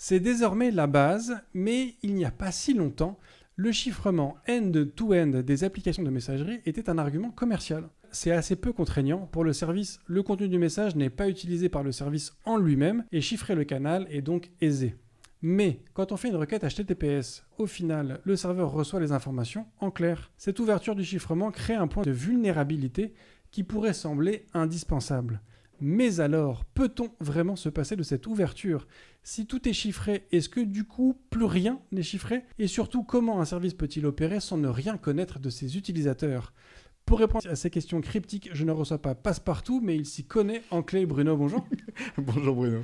C'est désormais la base, mais il n'y a pas si longtemps, le chiffrement end-to-end des applications de messagerie était un argument commercial. C'est assez peu contraignant pour le service, le contenu du message n'est pas utilisé par le service en lui-même et chiffrer le canal est donc aisé. Mais quand on fait une requête HTTPS, au final, le serveur reçoit les informations en clair. Cette ouverture du chiffrement crée un point de vulnérabilité qui pourrait sembler indispensable. Mais alors, peut-on vraiment se passer de cette ouverture si tout est chiffré, est-ce que du coup plus rien n'est chiffré Et surtout, comment un service peut-il opérer sans ne rien connaître de ses utilisateurs pour répondre à ces questions cryptiques, je ne reçois pas Passepartout, mais il s'y connaît en clé. Bruno, bonjour. bonjour Bruno.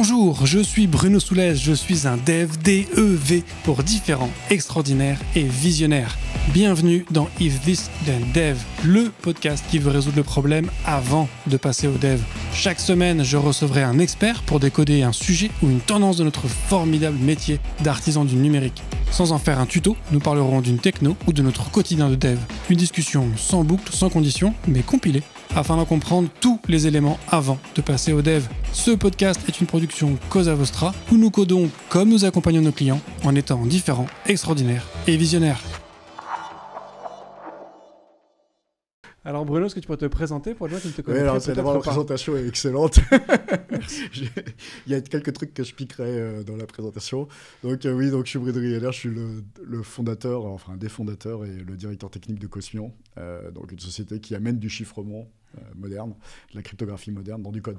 Bonjour, je suis Bruno Soulez, je suis un dev DEV pour différents, extraordinaires et visionnaires. Bienvenue dans If This Then Dev, le podcast qui veut résoudre le problème avant de passer au dev. Chaque semaine, je recevrai un expert pour décoder un sujet ou une tendance de notre formidable métier d'artisan du numérique. Sans en faire un tuto, nous parlerons d'une techno ou de notre quotidien de dev. Une discussion sans boucle, sans condition, mais compilée afin d'en comprendre tous les éléments avant de passer au dev. Ce podcast est une production Cosa Vostra où nous codons comme nous accompagnons nos clients en étant différents, extraordinaires et visionnaires. Alors Bruno, est-ce que tu pourrais te présenter pour les ne te oui, alors, d'abord, la présentation est excellente. Il y a quelques trucs que je piquerai euh, dans la présentation. Donc euh, oui, donc, je suis Bruno Rieller, je suis le, fondateur, enfin des fondateurs et le directeur technique de Cosmion, euh, donc une société qui amène du chiffrement euh, moderne, la cryptographie moderne dans du code.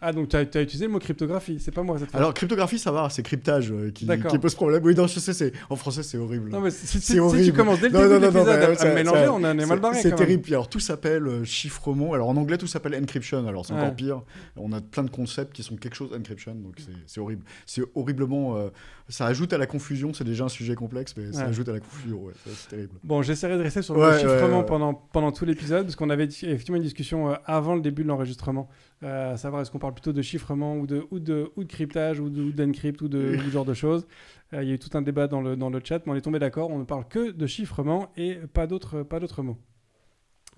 Ah, donc tu as, as, utilisé le mot cryptographie, c'est pas moi cette fois. Alors, cryptographie, ça va, c'est cryptage euh, qui, qui, pose problème. Oui, non, je sais, c'est... en français, c'est horrible. Non, mais si, tu commences dès le début de l'épisode on est mal barré. C'est terrible. alors, tout s'appelle euh, chiffrement. Alors, en anglais, tout s'appelle encryption. Alors, c'est encore pire. On a plein de concepts qui sont quelque chose encryption, donc c'est horrible. C'est horriblement. Euh, ça ajoute à la confusion, c'est déjà un sujet complexe, mais ça ajoute à la confusion, ouais, c'est terrible. Bon, j'essaierai de rester sur le chiffrement pendant, pendant tout l'épisode, parce qu'on avait effectivement une discussion avant le début de l'enregistrement. Euh, à savoir est-ce qu'on parle plutôt de chiffrement ou de, ou de, ou de cryptage ou d'encrypt ou, de, ce genre de choses. Euh, il y a eu tout un débat dans le, dans le chat, mais on est tombé d'accord, on ne parle que de chiffrement et pas d'autres mots.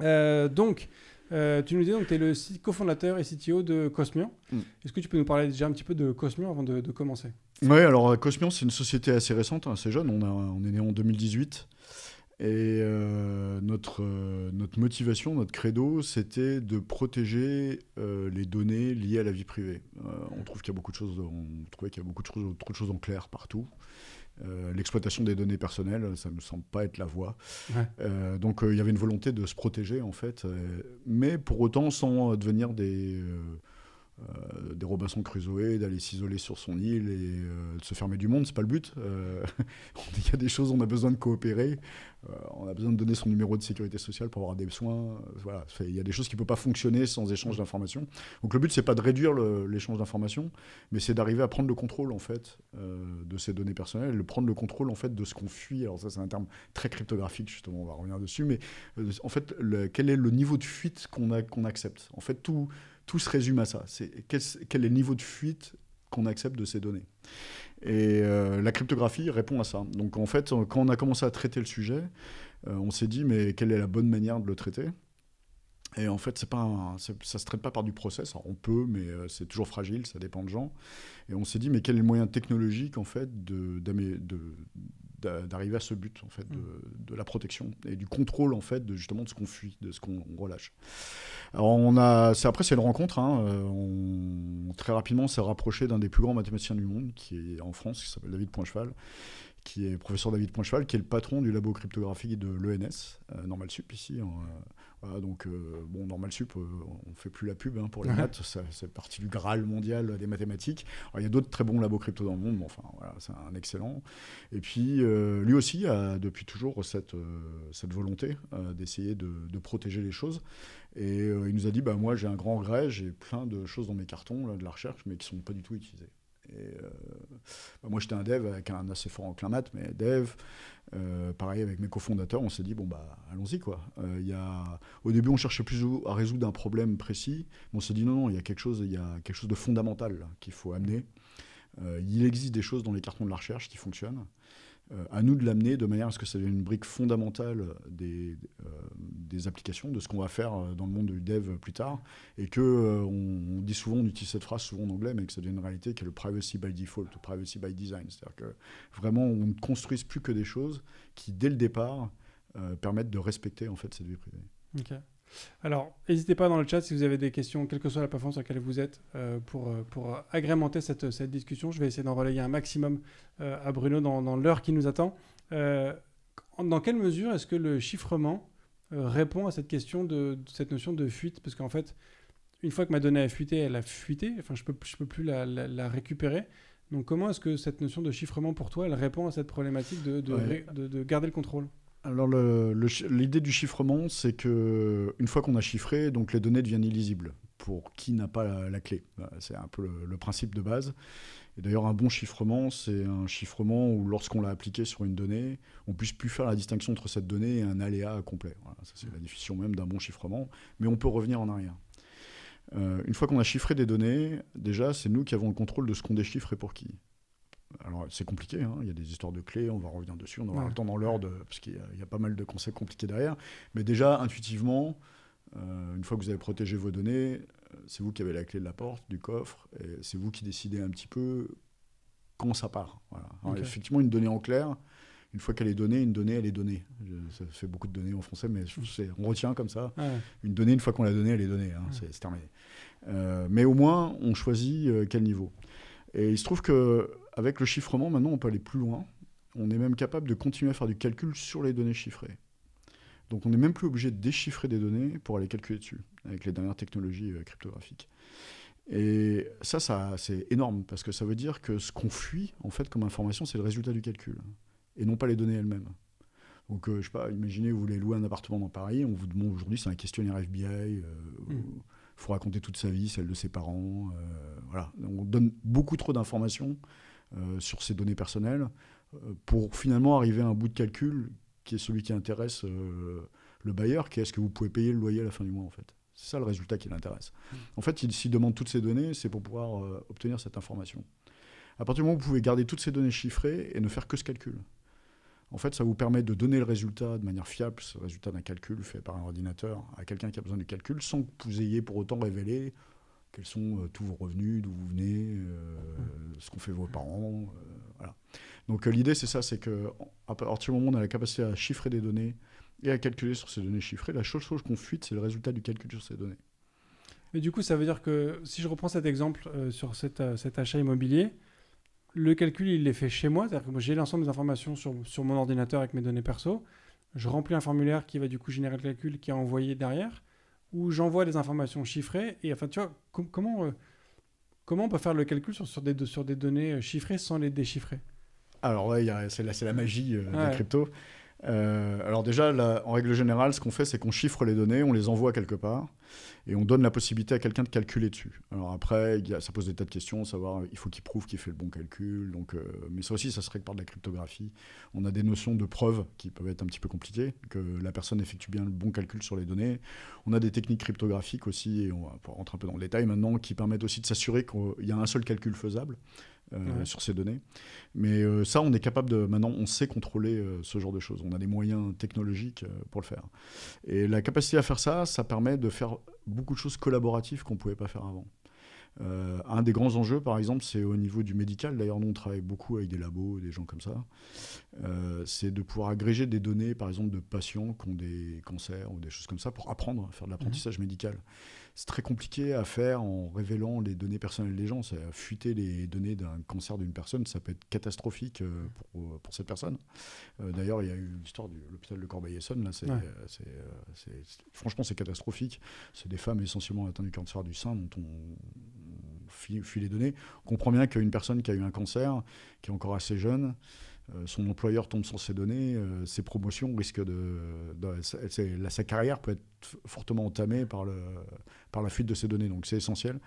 Euh, donc, tu nous disais donc tu es le cofondateur et CTO de Cosmion. Mm. Est-ce que tu peux nous parler déjà un petit peu de Cosmion avant de, de commencer Oui, alors Cosmion, c'est une société assez récente, assez hein, jeune. On, on est né en 2018. Et euh, notre, euh, notre motivation, notre credo, c'était de protéger euh, les données liées à la vie privée. on trouve qu'il y a beaucoup de choses, on trouvait qu'il y a beaucoup de choses, trop de choses en clair partout. l'exploitation des données personnelles, ça ne me semble pas être la voie. donc il y avait une volonté de se protéger, en fait, mais pour autant sans devenir des, euh, des Robinson Crusoe, d'aller s'isoler sur son île et euh, de se fermer du monde, c'est pas le but. Euh, il y a des choses, on a besoin de coopérer, on a besoin de donner son numéro de sécurité sociale pour avoir des soins. voilà, il y a des choses qui ne peuvent pas fonctionner sans échange d'informations. Donc le but c'est pas de réduire l'échange d'informations, mais c'est d'arriver à prendre le contrôle en fait de ces données personnelles, de prendre le contrôle en fait de ce qu'on fuit. Alors ça c'est un terme très cryptographique justement, on va revenir dessus, mais en fait quel est le niveau de fuite qu'on qu'on accepte En fait tout tout se résume à ça. C'est quel, est le niveau de fuite qu'on accepte de ces données Et euh, la cryptographie répond à ça. Donc en fait, quand on a commencé à traiter le sujet, euh, on s'est dit, mais quelle est la bonne manière de le traiter et en fait, pas ne ça se traite pas par du process. on peut, mais euh, c'est toujours fragile, ça dépend de gens. Et on s'est dit, mais quel est le moyen technologique, en fait, de, de, d'arriver à ce but en fait mm. de, la protection et du contrôle en fait de justement de ce qu'on fuit, de ce qu'on relâche. on a, après c'est une rencontre. Hein, euh, on, très rapidement, s'est rapproché d'un des plus grands mathématiciens du monde qui est en France, qui s'appelle David Poincheval, qui est professeur David Poincheval, qui est le patron du labo cryptographique de l'ENS, Normalsup euh, Normal Sup ici. En, euh, donc, euh, bon, Normal Sup, on ne fait plus la pub hein, pour les maths, c'est partie du Graal mondial des mathématiques. il y a d'autres très bons labos crypto dans le monde, mais enfin, voilà, c'est un excellent. Et puis, lui aussi a depuis toujours cette, cette volonté d'essayer de, protéger les choses. Et il nous a dit, bah, moi j'ai un grand regret, j'ai plein de choses dans mes cartons, là, de la recherche, mais qui ne sont pas du tout utilisées. Et, euh, bah, moi, j'étais un dev avec un assez fort enclin mais dev, euh, pareil avec mes cofondateurs, on s'est dit bon bah allons-y quoi. Euh, y a... Au début on cherchait plus à résoudre un problème précis, mais on s'est dit non non il y a quelque chose, il y a quelque chose de fondamental qu'il faut amener. il existe des choses dans les cartons de la recherche qui fonctionnent. Euh, à nous de l'amener de manière à ce que ça devienne une brique fondamentale des, euh, des applications, de ce qu'on va faire euh, dans le monde du dev plus tard, et que on, dit souvent, on utilise cette phrase souvent en anglais, mais que ça devient une réalité, qui est le privacy by default, le privacy by design, c'est-à-dire que vraiment on ne construise plus que des choses qui dès le départ permettent de respecter en fait cette vie privée. Alors, n'hésitez pas dans le chat si vous avez des questions, quelle que soit la plateforme sur laquelle vous êtes, euh, pour, euh, pour agrémenter cette, discussion. Je vais essayer d'en relayer un maximum euh, à Bruno dans, l'heure qui nous attend. dans quelle mesure est-ce que le chiffrement répond à cette question de, cette notion de fuite Parce qu'en fait, une fois que ma donnée a fuité, elle a fuité. Enfin, je ne peux, je peux plus la, récupérer. Donc, comment est-ce que cette notion de chiffrement pour toi, elle répond à cette problématique de, de garder le contrôle alors l'idée du chiffrement, c'est que une fois qu'on a chiffré, donc les données deviennent illisibles pour qui n'a pas la, clé. Bah, c'est un peu le, principe de base. Et d'ailleurs, un bon chiffrement, c'est un chiffrement où lorsqu'on l'a appliqué sur une donnée, on puisse plus faire la distinction entre cette donnée et un aléa complet. ça c'est la définition même d'un bon chiffrement, mais on peut revenir en arrière. Euh, une fois qu'on a chiffré des données, déjà, c'est nous qui avons le contrôle de ce qu'on déchiffre et pour qui alors c'est compliqué, hein. il y a des histoires de clés, on va revenir dessus, on aura le temps dans l'ordre, euh, parce qu'il y, a pas mal de conseils compliqués derrière. Mais déjà, intuitivement, euh, une fois que vous avez protégé vos données, euh, c'est vous qui avez la clé de la porte, du coffre, et c'est vous qui décidez un petit peu quand ça part. Effectivement, une donnée en clair, une fois qu'elle est donnée, une donnée, elle est donnée. ça fait beaucoup de données en français, mais on retient comme ça. Une donnée, une fois qu'on l'a donnée, elle est donnée. Hein, c'est terminé. mais au moins, on choisit quel niveau. Et il se trouve que avec le chiffrement, maintenant, on peut aller plus loin. On est même capable de continuer à faire du calcul sur les données chiffrées. Donc on n'est même plus obligé de déchiffrer des données pour aller calculer dessus, avec les dernières technologies euh, cryptographiques. Et ça, ça c'est énorme, parce que ça veut dire que ce qu'on fuit, en fait, comme information, c'est le résultat du calcul, et non pas les données elles-mêmes. Donc, je euh, je sais pas, imaginez, vous voulez louer un appartement dans Paris, on vous demande aujourd'hui, c'est un questionnaire FBI, euh, hmm. Il faut raconter toute sa vie, celle de ses parents. Euh, voilà. On donne beaucoup trop d'informations euh, sur ses données personnelles euh, pour finalement arriver à un bout de calcul qui est celui qui intéresse le bailleur, qui est est-ce que vous pouvez payer le loyer à la fin du mois en fait. C'est ça le résultat qui l'intéresse. Mmh. En fait, il s'y demande toutes ces données, c'est pour pouvoir obtenir cette information. À partir du moment où vous pouvez garder toutes ces données chiffrées et ne faire que ce calcul, en fait, ça vous permet de donner le résultat de manière fiable, ce résultat d'un calcul fait par un ordinateur, à quelqu'un qui a besoin du calcul, sans que vous ayez pour autant révélé quels sont euh, tous vos revenus, d'où vous venez, euh, ce qu'ont fait vos parents. Euh, voilà. Donc l'idée, c'est ça, c'est qu'à partir du moment où on a la capacité à chiffrer des données et à calculer sur ces données chiffrées, la chose, chose qu'on fuite, c'est le résultat du calcul sur ces données. Mais du coup, ça veut dire que si je reprends cet exemple sur cet achat immobilier, le calcul, il est fait chez moi, c'est-à-dire que j'ai l'ensemble des informations sur, mon ordinateur avec mes données perso. Je remplis un formulaire qui va du coup générer le calcul qui est envoyé derrière, où j'envoie des informations chiffrées. Et enfin, tu vois, comment, euh, comment on peut faire le calcul sur, sur, des, sur des données euh, chiffrées sans les déchiffrer Alors, ouais, c'est la, magie crypto. Euh, des euh, alors déjà, en règle générale, ce qu'on fait, c'est qu'on chiffre les données, on les envoie quelque part, et on donne la possibilité à quelqu'un de calculer dessus. Alors après, ça pose des tas de questions, savoir il faut qu'il prouve qu'il fait le bon calcul, donc, euh, mais ça aussi, ça serait que par de la cryptographie. On a des notions de preuves qui peuvent être un petit peu compliquées, que la personne effectue bien le bon calcul sur les données. On a des techniques cryptographiques aussi, et on va rentrer un peu dans le détail maintenant, qui permettent aussi de s'assurer qu'il y a un seul calcul faisable. Euh, sur ces données. Mais euh, ça, on est capable de. Maintenant, on sait contrôler euh, ce genre de choses. On a des moyens technologiques pour le faire. Et la capacité à faire ça, ça permet de faire beaucoup de choses collaboratives qu'on ne pouvait pas faire avant. un des grands enjeux, par exemple, c'est au niveau du médical. D'ailleurs, nous, on travaille beaucoup avec des labos, des gens comme ça. c'est de pouvoir agréger des données, par exemple, de patients qui ont des cancers ou des choses comme ça, pour apprendre faire de l'apprentissage mhm. médical c'est très compliqué à faire en révélant les données personnelles des gens. Fuiter les données d'un cancer d'une personne, ça peut être catastrophique euh, pour, euh, pour cette personne. Euh, d'ailleurs, il y a eu l'histoire de l'hôpital de Corbeil-Essonne. Là, franchement, c'est catastrophique. C'est des femmes essentiellement atteintes du cancer du sein dont on, fuit, fuit les données. On comprend bien qu'une personne qui a eu un cancer, qui est encore assez jeune, euh, son employeur tombe sur ces données, euh, ses promotions risquent de, sa carrière peut être fortement entamée par, le, par la fuite de ces données. Donc c'est essentiel.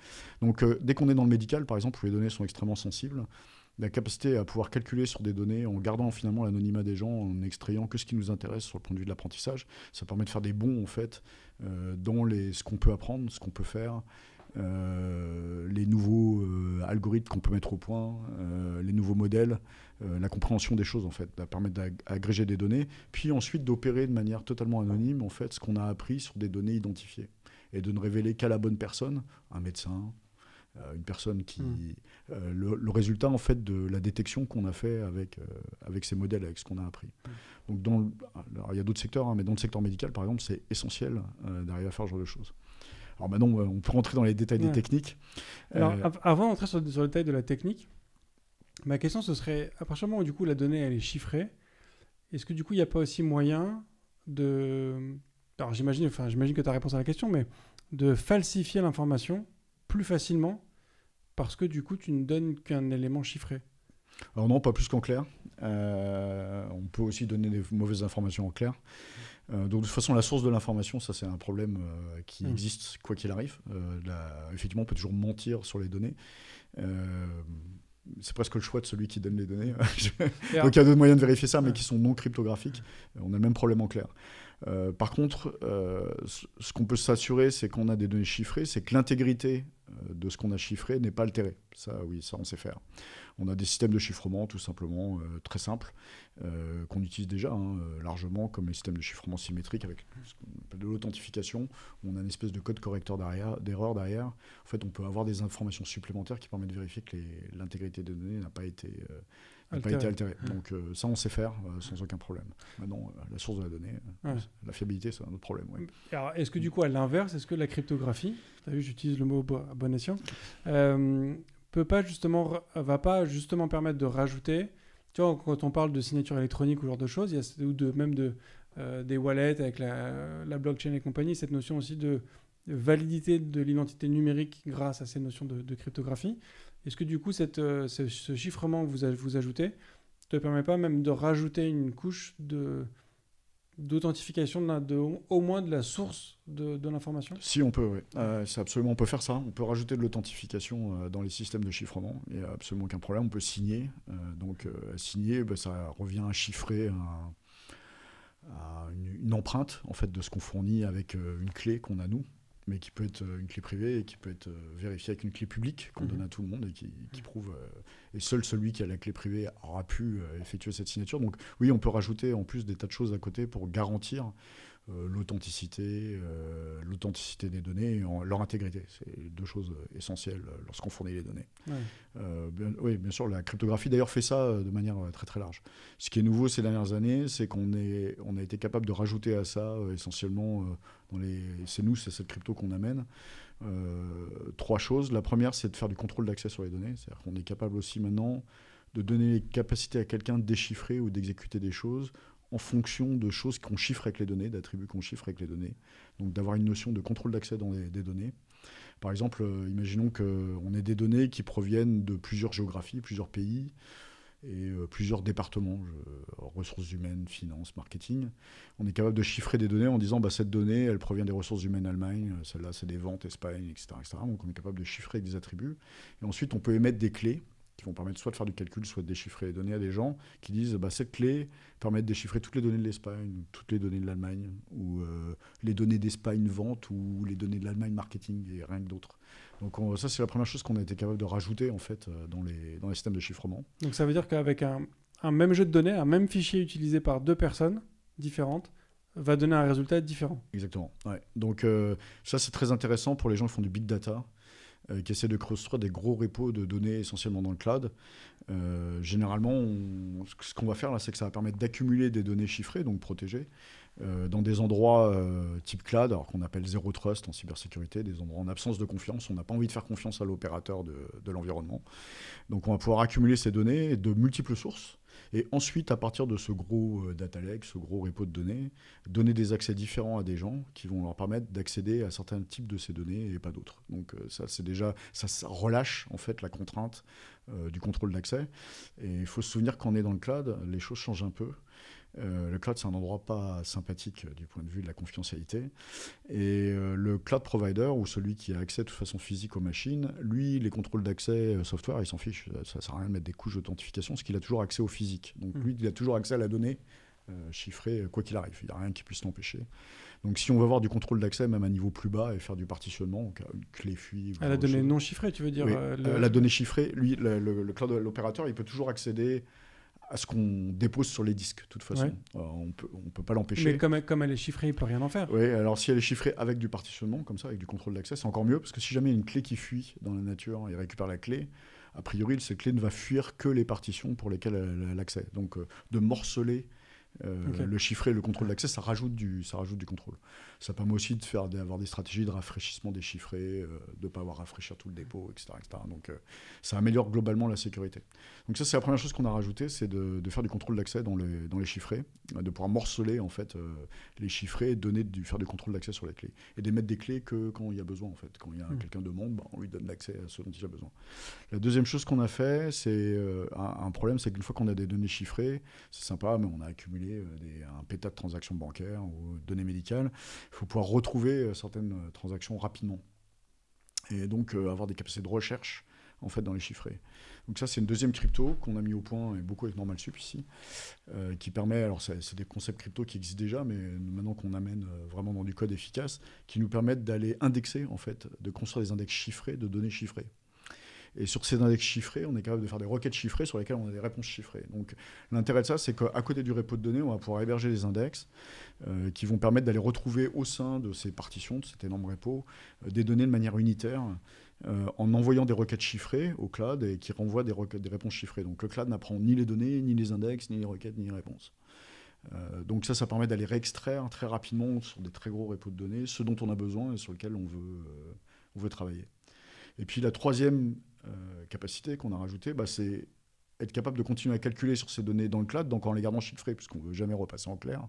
Donc euh, dès qu'on est dans le médical, par exemple, où les données sont extrêmement sensibles, la capacité à pouvoir calculer sur des données en gardant finalement l'anonymat des gens, en extrayant que ce qui nous intéresse sur le point de vue de l'apprentissage, ça permet de faire des bons en fait dans les, ce qu'on peut apprendre, ce qu'on peut faire euh, les nouveaux euh, algorithmes qu'on peut mettre au point, euh, les nouveaux modèles, la compréhension des choses en fait, permettre d'agréger des données, puis ensuite d'opérer de manière totalement anonyme en fait ce qu'on a appris sur des données identifiées et de ne révéler qu'à la bonne personne, un médecin, une personne qui. Mmh. le, résultat, en fait, de la détection qu'on a fait avec, avec ces modèles, avec ce qu'on a appris. Mmh. Donc, dans il y a d'autres secteurs, hein, mais dans le secteur médical, par exemple, c'est essentiel d'arriver à faire ce genre de choses. Alors maintenant, on peut rentrer dans les détails des techniques. Euh, avant d'entrer sur, le détail de la technique, ma question, ce serait, à partir du moment où coup, la donnée elle est chiffrée, est-ce que du coup, il n'y a pas aussi moyen de... Alors j'imagine, enfin, j'imagine que tu as réponse à la question, mais de falsifier l'information plus facilement parce que du coup, tu ne donnes qu'un élément chiffré. Alors non, pas plus qu'en clair. Euh, on peut aussi donner des mauvaises informations en clair. Euh, donc de toute façon, la source de l'information, ça c'est un problème euh, qui mm. existe quoi qu'il arrive. Euh, effectivement, on peut toujours mentir sur les données c'est presque le choix de celui qui donne les données. Donc il y a d'autres moyens de vérifier ça, mais qui sont non cryptographiques. On a le même problème en clair. Euh, par contre, euh, ce qu'on peut s'assurer, c'est qu'on a des données chiffrées, c'est que l'intégrité euh, de ce qu'on a chiffré n'est pas altérée. Ça, oui, ça, on sait faire. On a des systèmes de chiffrement, tout simplement, très simples, qu'on utilise déjà hein, largement, comme les systèmes de chiffrement symétrique avec de l'authentification. On a une espèce de code correcteur d'erreur derrière. En fait, on peut avoir des informations supplémentaires qui permettent de vérifier que l'intégrité des données n'a pas été n'a pas été altéré. Donc euh, ça, on sait faire euh, sans aucun problème. Maintenant, euh, la source de la donnée, la fiabilité, c'est un autre problème. Alors, est-ce que du coup, à l'inverse, est-ce que la cryptographie, tu as vu, j'utilise le mot à bon escient, peut pas justement, va pas justement permettre de rajouter, tu quand on parle de signature électronique ou genre de choses, ou de, même de, des wallets avec la, blockchain et compagnie, cette notion aussi de validité de l'identité numérique grâce à ces notions de, de cryptographie. Est-ce que du coup, euh, ce, chiffrement que vous, vous ajoutez ne te permet pas même de rajouter une couche de, d'authentification au moins de la source de, l'information Si on peut, oui. Euh, absolument, on peut faire ça. On peut rajouter de l'authentification euh, dans les systèmes de chiffrement. Il n'y a absolument aucun problème. On peut signer. donc signer, bah, ça revient à chiffrer une, une, empreinte en fait de ce qu'on fournit avec une clé qu'on a nous mais qui peut être euh, une clé privée et qui peut être euh, vérifiée avec une clé publique qu'on donne mhm. à tout le monde et qui, prouve. Euh, et seul celui qui a la clé privée aura pu effectuer cette signature. Donc oui, on peut rajouter en plus des tas de choses à côté pour garantir euh, l'authenticité, euh, l'authenticité des données, et leur intégrité. C'est deux choses essentielles euh, lorsqu'on fournit les données. oui, bien sûr, la cryptographie d'ailleurs fait ça de manière très très large. Ce qui est nouveau ces dernières années, c'est qu'on on a été capable de rajouter à ça essentiellement dans les, c'est nous, c'est cette crypto qu'on amène. trois choses. La première, c'est de faire du contrôle d'accès sur les données. C'est-à-dire qu'on est capable aussi maintenant de donner les capacités à quelqu'un de déchiffrer ou d'exécuter des choses en fonction de choses qu'on chiffre avec les données, d'attributs qu'on chiffre avec les données. Donc d'avoir une notion de contrôle d'accès dans les, des données. Par exemple, euh, imaginons qu'on euh, ait des données qui proviennent de plusieurs géographies, plusieurs pays et euh, plusieurs départements, ressources humaines, finances, marketing. On est capable de chiffrer des données en disant bah, cette donnée, elle provient des ressources humaines Allemagne, celle-là, c'est des ventes Espagne, etc., etc., Donc on est capable de chiffrer des attributs. Et ensuite, on peut émettre des clés qui vont permettre soit de faire du calcul, soit de déchiffrer les données à des gens qui disent bah, cette clé permet de déchiffrer toutes les données de l'Espagne, toutes les données de l'Allemagne, ou euh, les données d'Espagne vente, ou les données de l'Allemagne marketing, et rien que d'autre. Donc ça, c'est la première chose qu'on a été capable de rajouter en fait euh, dans les, dans les systèmes de chiffrement. Donc ça veut dire qu'avec un, un même jeu de données, un même fichier utilisé par deux personnes différentes, va donner un résultat différent. Exactement. Ouais. Donc euh, ça c'est très intéressant pour les gens qui font du big data euh, qui essaie de construire des gros repos de données essentiellement dans le cloud. Euh, généralement, ce qu'on va faire là, c'est que ça va permettre d'accumuler des données chiffrées, donc protégées, euh, dans des endroits type cloud, alors qu'on appelle zéro trust en cybersécurité, des endroits en absence de confiance. On n'a pas envie de faire confiance à l'opérateur de l'environnement. Donc on va pouvoir accumuler ces données de multiples sources et ensuite, à partir de ce gros euh, data lake, ce gros repo de données, donner des accès différents à des gens qui vont leur permettre d'accéder à certains types de ces données et pas d'autres. Donc euh, ça, c'est déjà, ça, relâche en fait la contrainte euh, du contrôle d'accès. Et il faut se souvenir qu'on est dans le cloud, les choses changent un peu. Euh, le cloud, c'est un endroit pas sympathique euh, du point de vue de la confidentialité. Et euh, le cloud provider, ou celui qui a accès de toute façon physique aux machines, lui, les contrôles d'accès software, il s'en fiche. Ça ne sert à rien de mettre des couches d'authentification, parce qu'il a toujours accès au physique. Donc mm. lui, il a toujours accès à la donnée chiffrée, quoi qu'il arrive. Il n'y a rien qui puisse l'empêcher. Donc si on veut avoir du contrôle d'accès même à niveau plus bas et faire du partitionnement, donc une clé fuite... À la donnée non chiffrée, tu veux dire oui. La donnée chiffrée, lui, le cloud l'opérateur, il peut toujours accéder à ce qu'on dépose sur les disques, de toute façon. Euh, on peut, ne peut pas l'empêcher. Mais comme, comme, elle est chiffrée, il peut rien en faire. Oui, alors si elle est chiffrée avec du partitionnement, comme ça, avec du contrôle d'accès, c'est encore mieux, parce que si jamais une clé qui fuit dans la nature, il récupère la clé, a priori, cette clé ne va fuir que les partitions pour lesquelles elle a l'accès. Donc euh, de morceler euh, le chiffré, le contrôle d'accès, ça, rajoute du, ça rajoute du contrôle. Ça permet aussi de faire, d'avoir des stratégies de rafraîchissement des chiffrés, euh, de ne pas avoir à rafraîchir tout le dépôt, etc. Donc euh, ça améliore globalement la sécurité. Donc ça, c'est la première chose qu'on a rajoutée, c'est de, faire du contrôle d'accès dans les, dans les chiffrés, de pouvoir morceler en fait euh, les chiffrés et donner du, faire du contrôle d'accès sur les clés. Et d'émettre des clés que quand il y a besoin en fait. Quand il y a mmh. quelqu'un demande, monde bah, on lui donne l'accès à ce dont il a besoin. La deuxième chose qu'on a fait, c'est un, problème, c'est qu'une fois qu'on a des données chiffrées, c'est sympa, mais on a accumulé des, un pétat de transactions bancaires ou données médicales faut pouvoir retrouver euh, certaines euh, transactions rapidement. Et donc euh, avoir des capacités de recherche en fait dans les chiffrés. Donc ça, c'est une deuxième crypto qu'on a mis au point et beaucoup avec Normal ici, qui permet, alors c'est des concepts crypto qui existent déjà, mais maintenant qu'on amène vraiment dans du code efficace, qui nous permettent d'aller indexer en fait, de construire des index chiffrés, de données chiffrées. Et sur ces index chiffrés, on est capable de faire des requêtes chiffrées sur lesquelles on a des réponses chiffrées. Donc l'intérêt de ça, c'est qu'à côté du repo de données, on va pouvoir héberger des index euh, qui vont permettre d'aller retrouver au sein de ces partitions, de cet énorme repo, euh, des données de manière unitaire. Euh, en envoyant des requêtes chiffrées au cloud et qui renvoient des, requêtes, des réponses chiffrées. Donc le cloud n'apprend ni les données, ni les index, ni les requêtes, ni les réponses. donc ça, ça permet d'aller réextraire très rapidement sur des très gros repos de données ce dont on a besoin et sur lequel on veut, on veut travailler. Et puis la troisième euh, capacité qu'on a rajoutée, bah, c'est être capable de continuer à calculer sur ces données dans le cloud, donc en les gardant chiffrées, puisqu'on ne veut jamais repasser en clair.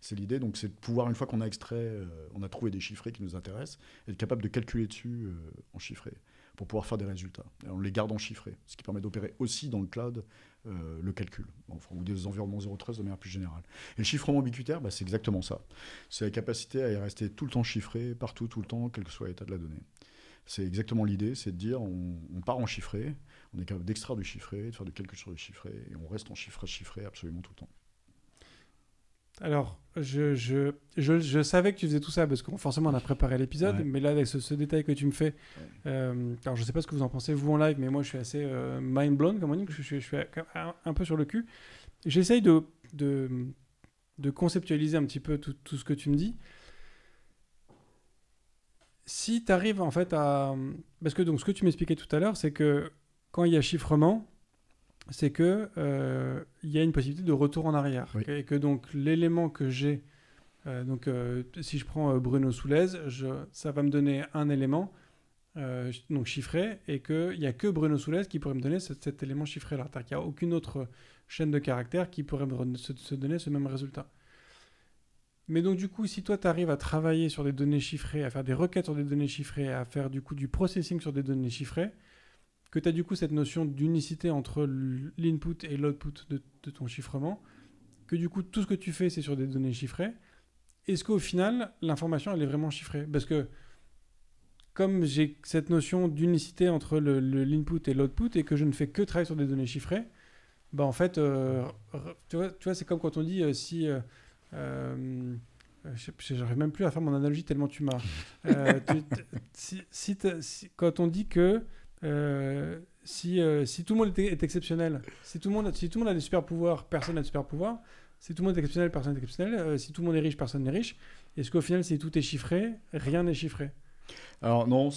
C'est l'idée, donc c'est de pouvoir, une fois qu'on a extrait, euh, on a trouvé des chiffrés qui nous intéressent, être capable de calculer dessus euh, en chiffré, pour pouvoir faire des résultats. Et on les garde en chiffré, ce qui permet d'opérer aussi dans le cloud le calcul, enfin, ou des environnements 0.13 de manière plus générale. Et le chiffrement ubiquitaire, bah, c'est exactement ça. C'est la capacité à y rester tout le temps chiffré, partout, tout le temps, quel que soit l'état de la donnée. C'est exactement l'idée, c'est de dire on, part en chiffré, on est capable d'extraire du chiffré, de faire de calcul sur du chiffré, et on reste en chiffre chiffré absolument tout le temps. Alors, je, je, savais que tu faisais tout ça parce qu'on forcément on a préparé l'épisode, mais là avec ce, détail que tu me fais, euh, alors je sais pas ce que vous en pensez vous en live, mais moi je suis assez euh, mind blown comme on dit, je, suis un, peu sur le cul. J'essaye de, de, conceptualiser un petit peu tout, tout, ce que tu me dis si tu arrives en fait à. Parce que donc ce que tu m'expliquais tout à l'heure, c'est que quand il y a chiffrement, c'est que euh, il y a une possibilité de retour en arrière. Et que donc l'élément que j'ai. Euh, donc euh, si je prends Bruno Soulez, je, ça va me donner un élément. donc chiffré et qu'il n'y a que Bruno Soulez qui pourrait me donner cet élément chiffré là. Il n'y a aucune autre chaîne de caractères qui pourrait me se donner ce même résultat. Mais donc du coup, si toi tu arrives à travailler sur des données chiffrées, à faire des requêtes sur des données chiffrées, à faire du coup du processing sur des données chiffrées, que tu as du coup cette notion d'unicité entre l'input et l'output de, ton chiffrement, que du coup tout ce que tu fais c'est sur des données chiffrées, est-ce qu'au final l'information elle est vraiment chiffrée Parce que comme j'ai cette notion d'unicité entre l'input et l'output et que je ne fais que travailler sur des données chiffrées, bah en fait, euh, tu vois, c'est comme quand on dit euh, si... Euh, euh, J'arrive même plus à faire mon analogie tellement tu m'as. Euh, quand on dit que euh, si, euh, si tout le monde est, exceptionnel, si tout le monde, si tout le monde a des super pouvoirs, personne n'a de super pouvoirs. Si tout le monde est exceptionnel, personne n'est exceptionnel. si tout le monde est riche, personne n'est riche. Est-ce qu'au final, si tout est chiffré, rien n'est chiffré Alors non, en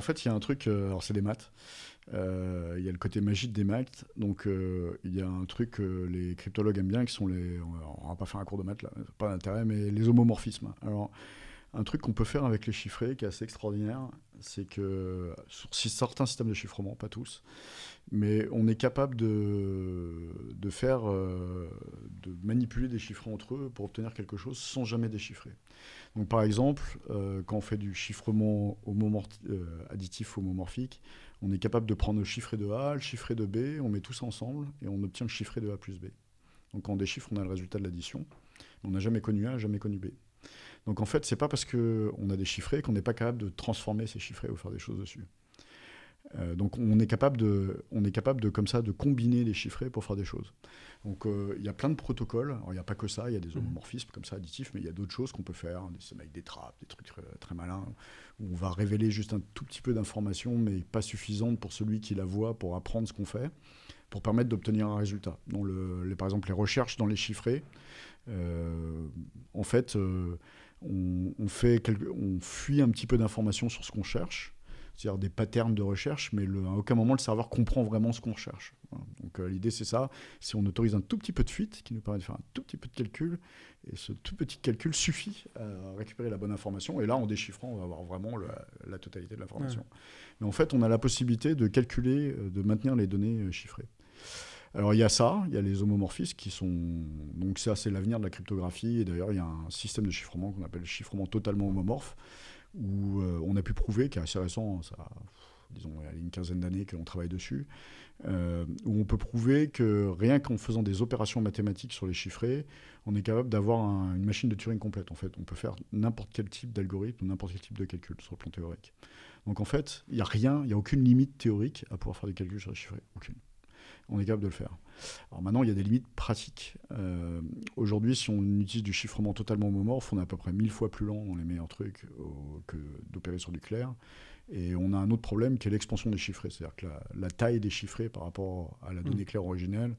fait, il y a un truc. alors c'est des maths. Euh, il y a le côté magique des maths. Donc, euh, il y a un truc que les cryptologues aiment bien, qui sont les. On va pas faire un cours de maths là, pas d'intérêt, mais les homomorphismes. Alors, un truc qu'on peut faire avec les chiffrés qui est assez extraordinaire, c'est que sur certains systèmes de chiffrement, pas tous, mais on est capable de, de faire, euh, de manipuler des chiffrés entre eux pour obtenir quelque chose sans jamais déchiffrer par exemple, euh, quand on fait du chiffrement euh, additif homomorphique, on est capable de prendre le chiffré de A, le chiffré de B, on met tous ensemble et on obtient le chiffré de A plus B. Donc quand on déchiffre, on a le résultat de l'addition. On n'a jamais connu A, jamais connu B. Donc en fait, c'est pas parce qu'on a des déchiffré qu'on n'est pas capable de transformer ces chiffrés ou faire des choses dessus. Euh, donc on est capable de, on est capable comme ça de combiner les chiffrés pour faire des choses. Donc euh, il y a plein de protocoles. Il n'y a pas que ça. Il y a des mhm. homomorphismes comme ça additifs, mais il y a d'autres choses qu'on peut faire. Hein, des avec des trappes, des trucs euh, très, malins où on va révéler juste un tout petit peu d'informations, mais pas suffisante pour celui qui la voit pour apprendre ce qu'on fait, pour permettre d'obtenir un résultat. par exemple les recherches dans les chiffrés, en fait on, fait on fuit un petit peu d'informations sur ce qu'on cherche c'est-à-dire des patterns de recherche, mais à aucun moment le serveur comprend vraiment ce qu'on recherche. Donc euh, l'idée c'est ça, si on autorise un tout petit peu de fuite, qui nous permet de faire un tout petit peu de calcul, et ce tout petit calcul suffit à récupérer la bonne information, et là en déchiffrant on va avoir vraiment la totalité de l'information. Mais en fait on a la possibilité de calculer, euh, de maintenir les données euh, chiffrées. Alors il y a ça, il y a les homomorphismes qui sont... Donc ça c'est l'avenir de la cryptographie, et d'ailleurs il y a un système de chiffrement qu'on appelle chiffrement totalement homomorphe, où euh, on a pu prouver, est assez récent, hein, ça, disons, il y a une quinzaine d'années que l'on travaille dessus, euh, où on peut prouver que rien qu'en faisant des opérations mathématiques sur les chiffrés, on est capable d'avoir une machine de Turing complète. En fait, on peut faire n'importe quel type d'algorithme n'importe quel type de calcul sur le plan théorique. Donc en fait, il n'y a rien, il n'y a aucune limite théorique à pouvoir faire des calculs sur les chiffrés. Aucune on est capable de le faire. Alors maintenant, il y a des limites pratiques. Euh, aujourd'hui, si on utilise du chiffrement totalement homomorphe, on est à peu près mille fois plus lent dans les meilleurs trucs que d'opérer sur du clair. Et on a un autre problème qui est l'expansion des chiffrés. C'est-à-dire que la, taille des chiffrés par rapport à la donnée mm. claire originelle,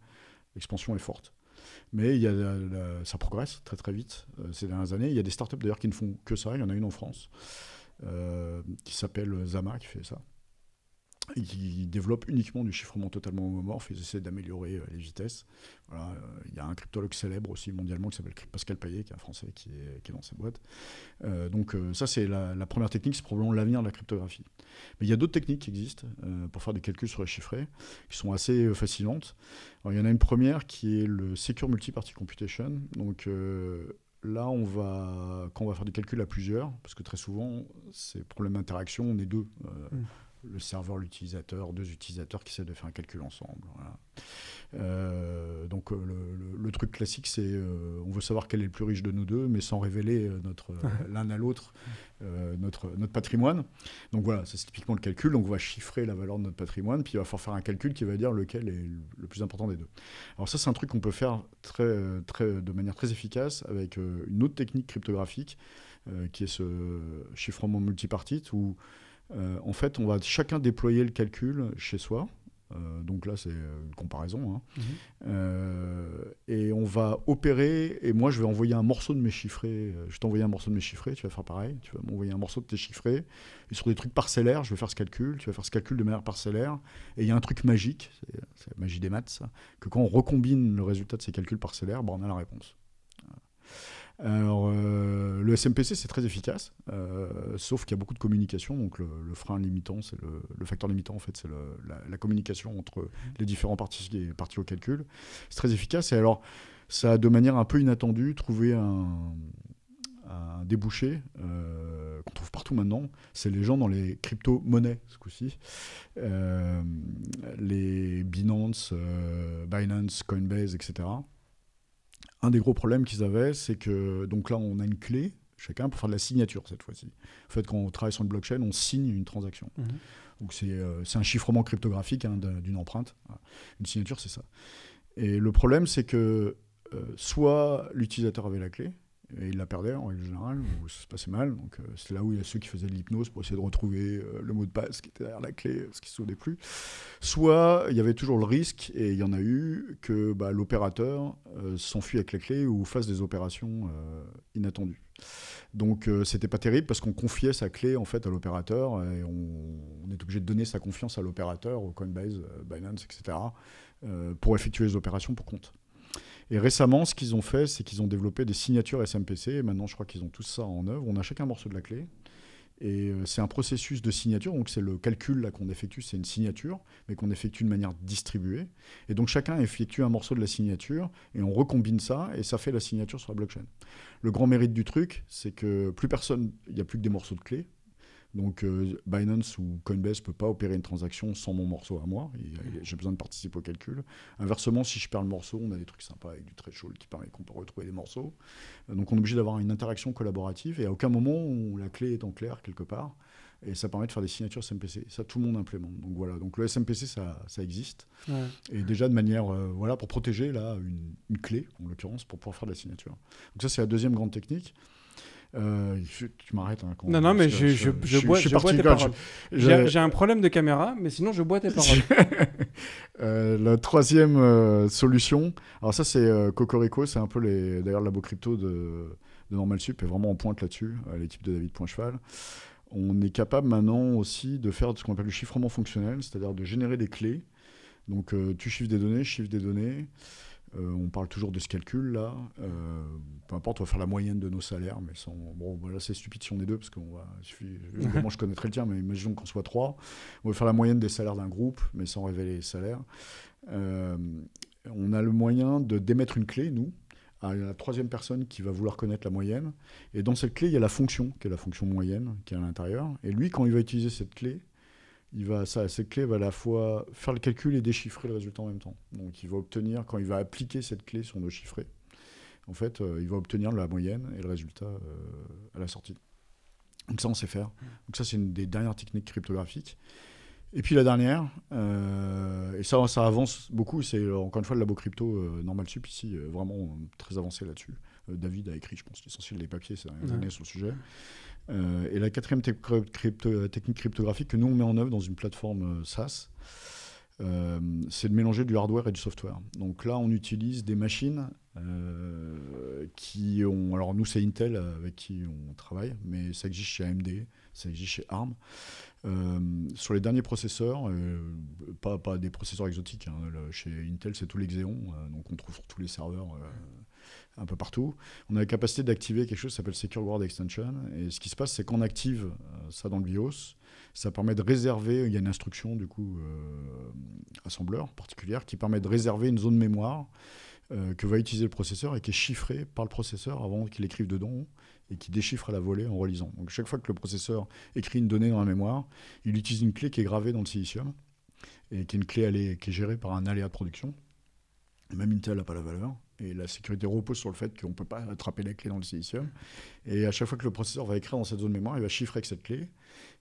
l'expansion est forte. Mais il y a ça progresse très très vite euh, ces dernières années. Il y a des startups d'ailleurs qui ne font que ça. Il y en a une en France euh, qui s'appelle Zama qui fait ça. Ils développent uniquement du chiffrement totalement homomorphe, ils essaient d'améliorer euh, les vitesses. Euh, il y a un cryptologue célèbre aussi mondialement qui s'appelle Pascal Payet, qui est un Français qui est, qui est dans sa boîte. Euh, donc ça, c'est la, première technique, c'est probablement l'avenir de la cryptographie. Mais il y a d'autres techniques qui existent pour faire des calculs sur les chiffrés, qui sont assez fascinantes. il y en a une première qui est le Secure Multiparty Computation. Donc là, on va, quand on va faire des calculs à plusieurs, parce que très souvent, ces problème d'interaction, on est deux. Hmm le serveur, l'utilisateur, deux utilisateurs qui essaient de faire un calcul ensemble. Euh, donc euh, le, truc classique, c'est euh, on veut savoir quel est le plus riche de nous deux, mais sans révéler notre l'un à l'autre notre, notre patrimoine. Donc voilà, c'est typiquement le calcul. Donc on va chiffrer la valeur de notre patrimoine, puis il va falloir faire un calcul qui va dire lequel est le plus important des deux. Alors ça, c'est un truc qu'on peut faire très, très, de manière très efficace avec une autre technique cryptographique qui est ce chiffrement multipartite où euh, en fait, on va chacun déployer le calcul chez soi. Euh, donc là, c'est une comparaison. Hein. Mhm. Euh, et on va opérer, et moi, je vais envoyer un morceau de mes chiffrés. Je vais t'envoyer un morceau de mes chiffrés, tu vas faire pareil. Tu vas m'envoyer un morceau de tes chiffrés. Et sur des trucs parcellaires, je vais faire ce calcul. Tu vas faire ce calcul de manière parcellaire. Et il y a un truc magique, c'est la magie des maths, que quand on recombine le résultat de ces calculs parcellaires, ben, on a la réponse. Alors, euh, le SMPC, c'est très efficace, euh, sauf qu'il y a beaucoup de communication. Donc, le, frein limitant, c'est le, facteur limitant, en fait, c'est la, communication entre les différents parties, parties au calcul. C'est très efficace. Et alors, ça a, de manière un peu inattendue, trouvé un, débouché euh, qu'on trouve partout maintenant, c'est les gens dans les crypto-monnaies, ce coup-ci. les Binance, Binance, Coinbase, etc un des gros problèmes qu'ils avaient, c'est que donc là, on a une clé chacun pour faire de la signature cette fois-ci. En fait, quand on travaille sur une blockchain, on signe une transaction. Mhm. Donc euh, c'est un chiffrement cryptographique hein, d'une empreinte. Une signature, c'est ça. Et le problème, c'est que euh, soit l'utilisateur avait la clé, et il la perdait en règle générale, ou ça se passait mal. Donc euh, c'est là où il y a ceux qui faisaient de l'hypnose pour essayer de retrouver euh, le mot de passe qui était derrière la clé, ce qui ne se plus. Soit il y avait toujours le risque, et il y en a eu, que bah, l'opérateur euh, s'enfuit avec la clé ou fasse des opérations inattendues. Donc c'était pas terrible parce qu'on confiait sa clé en fait à l'opérateur et on, on, est obligé de donner sa confiance à l'opérateur, au Coinbase, Binance, etc. pour effectuer les opérations pour compte. Et récemment, ce qu'ils ont fait, c'est qu'ils ont développé des signatures SMPC. Et maintenant, je crois qu'ils ont tous ça en œuvre. On a chacun un morceau de la clé. Et euh, c'est un processus de signature, donc c'est le calcul qu'on effectue, c'est une signature, mais qu'on effectue de manière distribuée. Et donc chacun effectue un morceau de la signature et on recombine ça et ça fait la signature sur la blockchain. Le grand mérite du truc, c'est que plus personne, il n'y a plus que des morceaux de clé, donc euh, Binance ou Coinbase ne peut pas opérer une transaction sans mon morceau à moi. Euh, mmh. j'ai besoin de participer au calcul. Inversement, si je perds le morceau, on a des trucs sympas avec du threshold qui permet qu'on peut retrouver des morceaux. Donc on est obligé d'avoir une interaction collaborative et à aucun moment la clé est en clair quelque part. Et ça permet de faire des signatures SMPC. Ça, tout le monde implémente. Donc voilà, donc le SMPC, ça, existe. Et déjà de manière, euh, voilà, pour protéger là une, une clé, en l'occurrence, pour pouvoir faire de la signature. Donc ça, c'est la deuxième grande technique. Euh, tu m'arrêtes. Hein, non, non, mais je, je, bois, tes paroles. J'ai un problème de caméra, mais sinon, je bois tes paroles. Euh, la troisième euh, solution, alors ça, c'est euh, Cocorico, c'est un peu les, d'ailleurs, le labo crypto de, de Normal Sup est vraiment en pointe là-dessus, l'équipe de David Poincheval. On est capable maintenant aussi de faire ce qu'on appelle le chiffrement fonctionnel, c'est-à-dire de générer des clés. Donc, tu chiffres des données, chiffres des données. Euh, on parle toujours de ce calcul là. Euh, peu importe, on va faire la moyenne de nos salaires, mais sans... bon, bah, là c'est stupide si on est deux parce qu'on va. je connais le tien, mais imaginons qu'on soit trois. On va faire la moyenne des salaires d'un groupe, mais sans révéler les salaires. Euh, on a le moyen de démettre une clé, nous, à la troisième personne qui va vouloir connaître la moyenne. Et dans cette clé, il y a la fonction, qui est la fonction moyenne, qui est à l'intérieur. Et lui, quand il va utiliser cette clé, il va, ça, cette clé va à la fois faire le calcul et déchiffrer le résultat en même temps. Donc il va obtenir, quand il va appliquer cette clé sur nos chiffrés, en fait, euh, il va obtenir la moyenne et le résultat euh, à la sortie. Donc ça, on sait faire. Donc ça, c'est une des dernières techniques cryptographiques. Et puis la dernière, euh, et ça, ça avance beaucoup, c'est encore une fois le labo crypto normal sup ici, vraiment très avancé là-dessus. David a écrit, je pense, l'essentiel des papiers ces dernières années sur le sujet. Euh, et la quatrième euh, technique cryptographique que nous, on met en œuvre dans une plateforme euh, SaaS, c'est de mélanger du hardware et du software. Donc là, on utilise des machines qui ont. Alors nous, c'est Intel avec qui on travaille, mais ça existe chez AMD, ça existe chez ARM. sur les derniers processeurs, pas, des processeurs exotiques, hein, chez Intel, c'est tout l'Exeon, donc on trouve sur tous les serveurs un peu partout. On a la capacité d'activer quelque chose qui s'appelle Secure Guard Extension. Et ce qui se passe, c'est qu'on active euh, ça dans le BIOS. Ça permet de réserver, il y a une instruction du coup euh, assembleur particulière qui permet de réserver une zone mémoire euh, que va utiliser le processeur et qui est chiffrée par le processeur avant qu'il écrive dedans et qui déchiffre à la volée en relisant. Donc chaque fois que le processeur écrit une donnée dans la mémoire, il utilise une clé qui est gravée dans le silicium et qui une clé, qui est gérée par un aléa de production. Même Intel n'a pas la valeur. Et la sécurité repose sur le fait qu'on ne peut pas attraper la clé dans le silicium. Et à chaque fois que le processeur va écrire dans cette zone mémoire, il va chiffrer avec cette clé.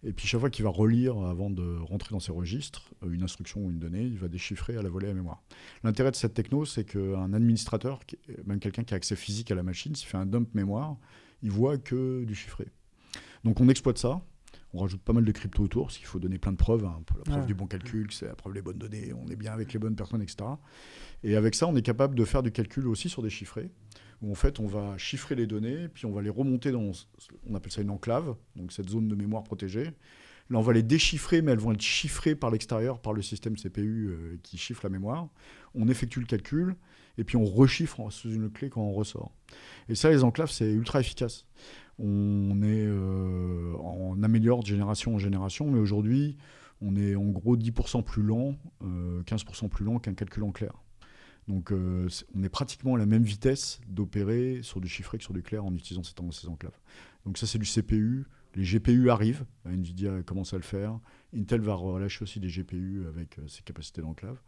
Et puis chaque fois qu'il va relire avant de rentrer dans ses registres euh, une instruction ou une donnée, il va déchiffrer à la volée à mémoire. L'intérêt de cette techno, c'est qu'un administrateur, même quelqu'un qui a accès physique à la machine, s'il fait un dump mémoire, il voit que du chiffré. Donc on exploite ça on rajoute pas mal de crypto autour, parce qu'il faut donner plein de preuves, hein. la preuve du bon calcul, c'est la preuve des bonnes données, on est bien avec les bonnes personnes, etc. Et avec ça, on est capable de faire du calcul aussi sur des chiffrés, où en fait, on va chiffrer les données, puis on va les remonter dans, on appelle ça une enclave, donc cette zone de mémoire protégée. Là, on va les déchiffrer, mais elles vont être chiffrées par l'extérieur, par le système CPU euh, qui chiffre la mémoire. On effectue le calcul, et puis on rechiffre sous une clé quand on ressort. Et ça, les enclaves, c'est ultra efficace on est en euh, améliore de génération en génération, mais aujourd'hui, on est en gros 10% plus lent, 15% euh, plus lent qu'un calcul en clair. Donc euh, on est pratiquement à la même vitesse d'opérer sur du chiffré que sur du clair en utilisant ces, enclaves. Donc ça c'est du CPU les GPU arrivent, Nvidia commence à le faire. Intel va relâcher aussi des GPU avec euh, ses capacités d'enclave.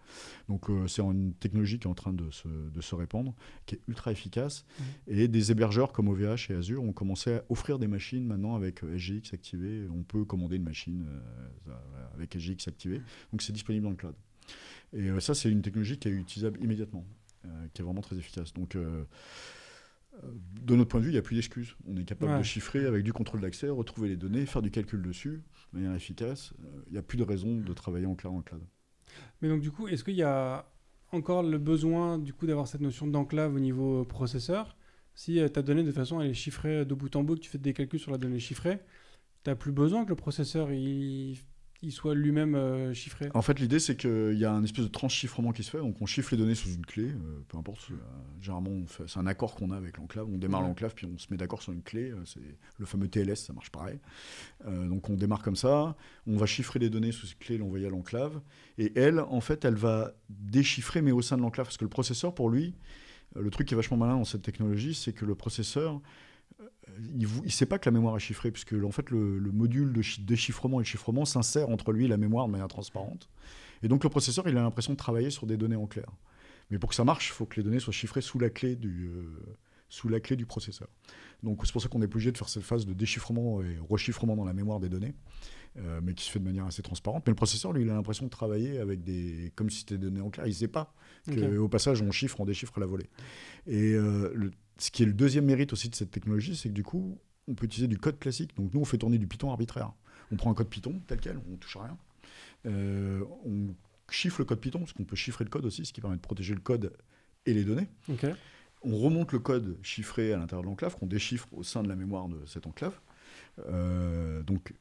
Donc euh, c'est une technologie qui est en train de se, répandre, qui est ultra efficace. Mmh. Et des hébergeurs comme OVH et Azure ont commencé à offrir des machines maintenant avec euh, SGX activé. On peut commander une machine avec SGX activé. Donc c'est disponible dans le cloud. Et ça, c'est une technologie qui est utilisable immédiatement, qui est vraiment très efficace. Donc de notre point de vue, il n'y a plus d'excuses. On est capable de chiffrer avec du contrôle d'accès, retrouver les données, faire du calcul dessus de manière efficace. Euh, il n'y a plus de raison de travailler en clair en cloud. Mais donc du coup, est-ce qu'il y a encore le besoin du coup d'avoir cette notion d'enclave au niveau processeur Si euh, ta donnée de façon elle est chiffrée de bout en bout, tu fais des calculs sur la donnée chiffrée, tu n'as plus besoin que le processeur il soit lui-même euh, chiffré En fait, l'idée, c'est qu'il y a un espèce de transchiffrement qui se fait. Donc, on chiffre les données sous une clé, euh, peu importe. Euh, généralement, c'est un accord qu'on a avec l'enclave. On démarre l'enclave, puis on se met d'accord sur une clé. c'est le fameux TLS, ça marche pareil. donc, on démarre comme ça. On va chiffrer les données sous cette clé, l'envoyer à l'enclave. Et elle, en fait, elle va déchiffrer, mais au sein de l'enclave. Parce que le processeur, pour lui, le truc qui est vachement malin dans cette technologie, c'est que le processeur, il ne sait pas que la mémoire est chiffrée, puisque en fait, le, module de déchiffrement et de chiffrement s'insère entre lui et la mémoire de manière transparente. Et donc, le processeur, il a l'impression de travailler sur des données en clair. Mais pour que ça marche, il faut que les données soient chiffrées sous la clé du, euh, sous la clé du processeur. Donc, c'est pour ça qu'on est obligé de faire cette phase de déchiffrement et rechiffrement dans la mémoire des données, euh, mais qui se fait de manière assez transparente. Mais le processeur, lui, il a l'impression de travailler avec des. comme si c'était des données en clair. Il ne sait pas qu'au passage, on chiffre, on déchiffre la volée. Et euh, le ce qui est le deuxième mérite aussi de cette technologie, c'est que du coup, on peut utiliser du code classique. Donc nous, on fait tourner du Python arbitraire. On prend un code Python tel quel, on ne touche à rien. Euh, on chiffre le code Python, parce qu'on peut chiffrer le code aussi, ce qui permet de protéger le code et les données. On remonte le code chiffré à l'intérieur de l'enclave, qu'on déchiffre au sein de la mémoire de cette enclave. Euh, donc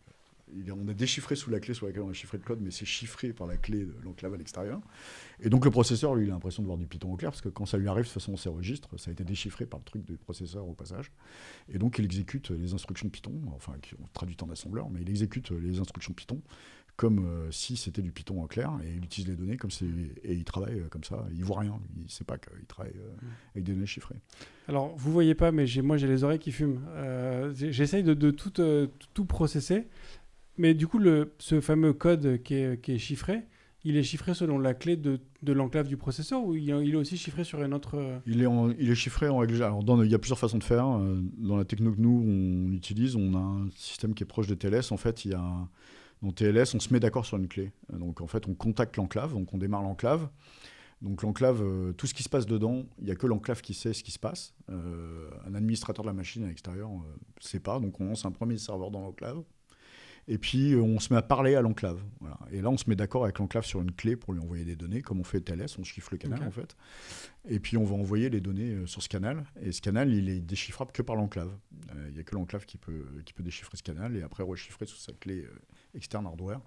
on a déchiffré sous la clé sur laquelle on a chiffré le code, mais c'est chiffré par la clé de l'enclave à l'extérieur. Et donc le processeur, lui, il a l'impression de voir du Python en clair, parce que quand ça lui arrive, de toute façon, on s'enregistre, ça a été déchiffré par le truc du processeur au passage. Et donc il exécute les instructions Python, enfin, traduit en assembleur, mais il exécute les instructions Python comme euh, si c'était du Python en clair, et il utilise les données comme c'est et il travaille euh, comme ça, il voit rien, il sait pas qu'il travaille euh, mm. avec des données chiffrées. Alors vous voyez pas, mais moi j'ai les oreilles qui fument. J'essaye de, tout, tout, processer, mais du coup, le, ce fameux code qui est, chiffré, il est chiffré selon la clé de, l'enclave du processeur ou il, est aussi chiffré sur une autre. Euh il est, il est chiffré en règle dans il y a plusieurs façons de faire. Euh, dans la techno que nous, on utilise, on a un système qui est proche de TLS. En fait, il y a. Dans TLS, on se met d'accord sur une clé. Donc, en fait, on contacte l'enclave, donc on démarre l'enclave. Donc l'enclave, euh, tout ce qui se passe dedans, il n'y a que l'enclave qui sait ce qui se passe. un administrateur de la machine à l'extérieur ne sait pas. Donc on lance un premier serveur dans l'enclave. Et puis, euh, on se met à parler à l'enclave. Et là, on se met d'accord avec l'enclave sur une clé pour lui envoyer des données, comme on fait TLS, on chiffre le canal en fait. Et puis, on va envoyer les données euh, sur ce canal. Et ce canal, il est déchiffrable que par l'enclave. Euh, il y n'y a que l'enclave qui peut, qui peut déchiffrer ce canal et après rechiffrer sous sa clé externe hardware.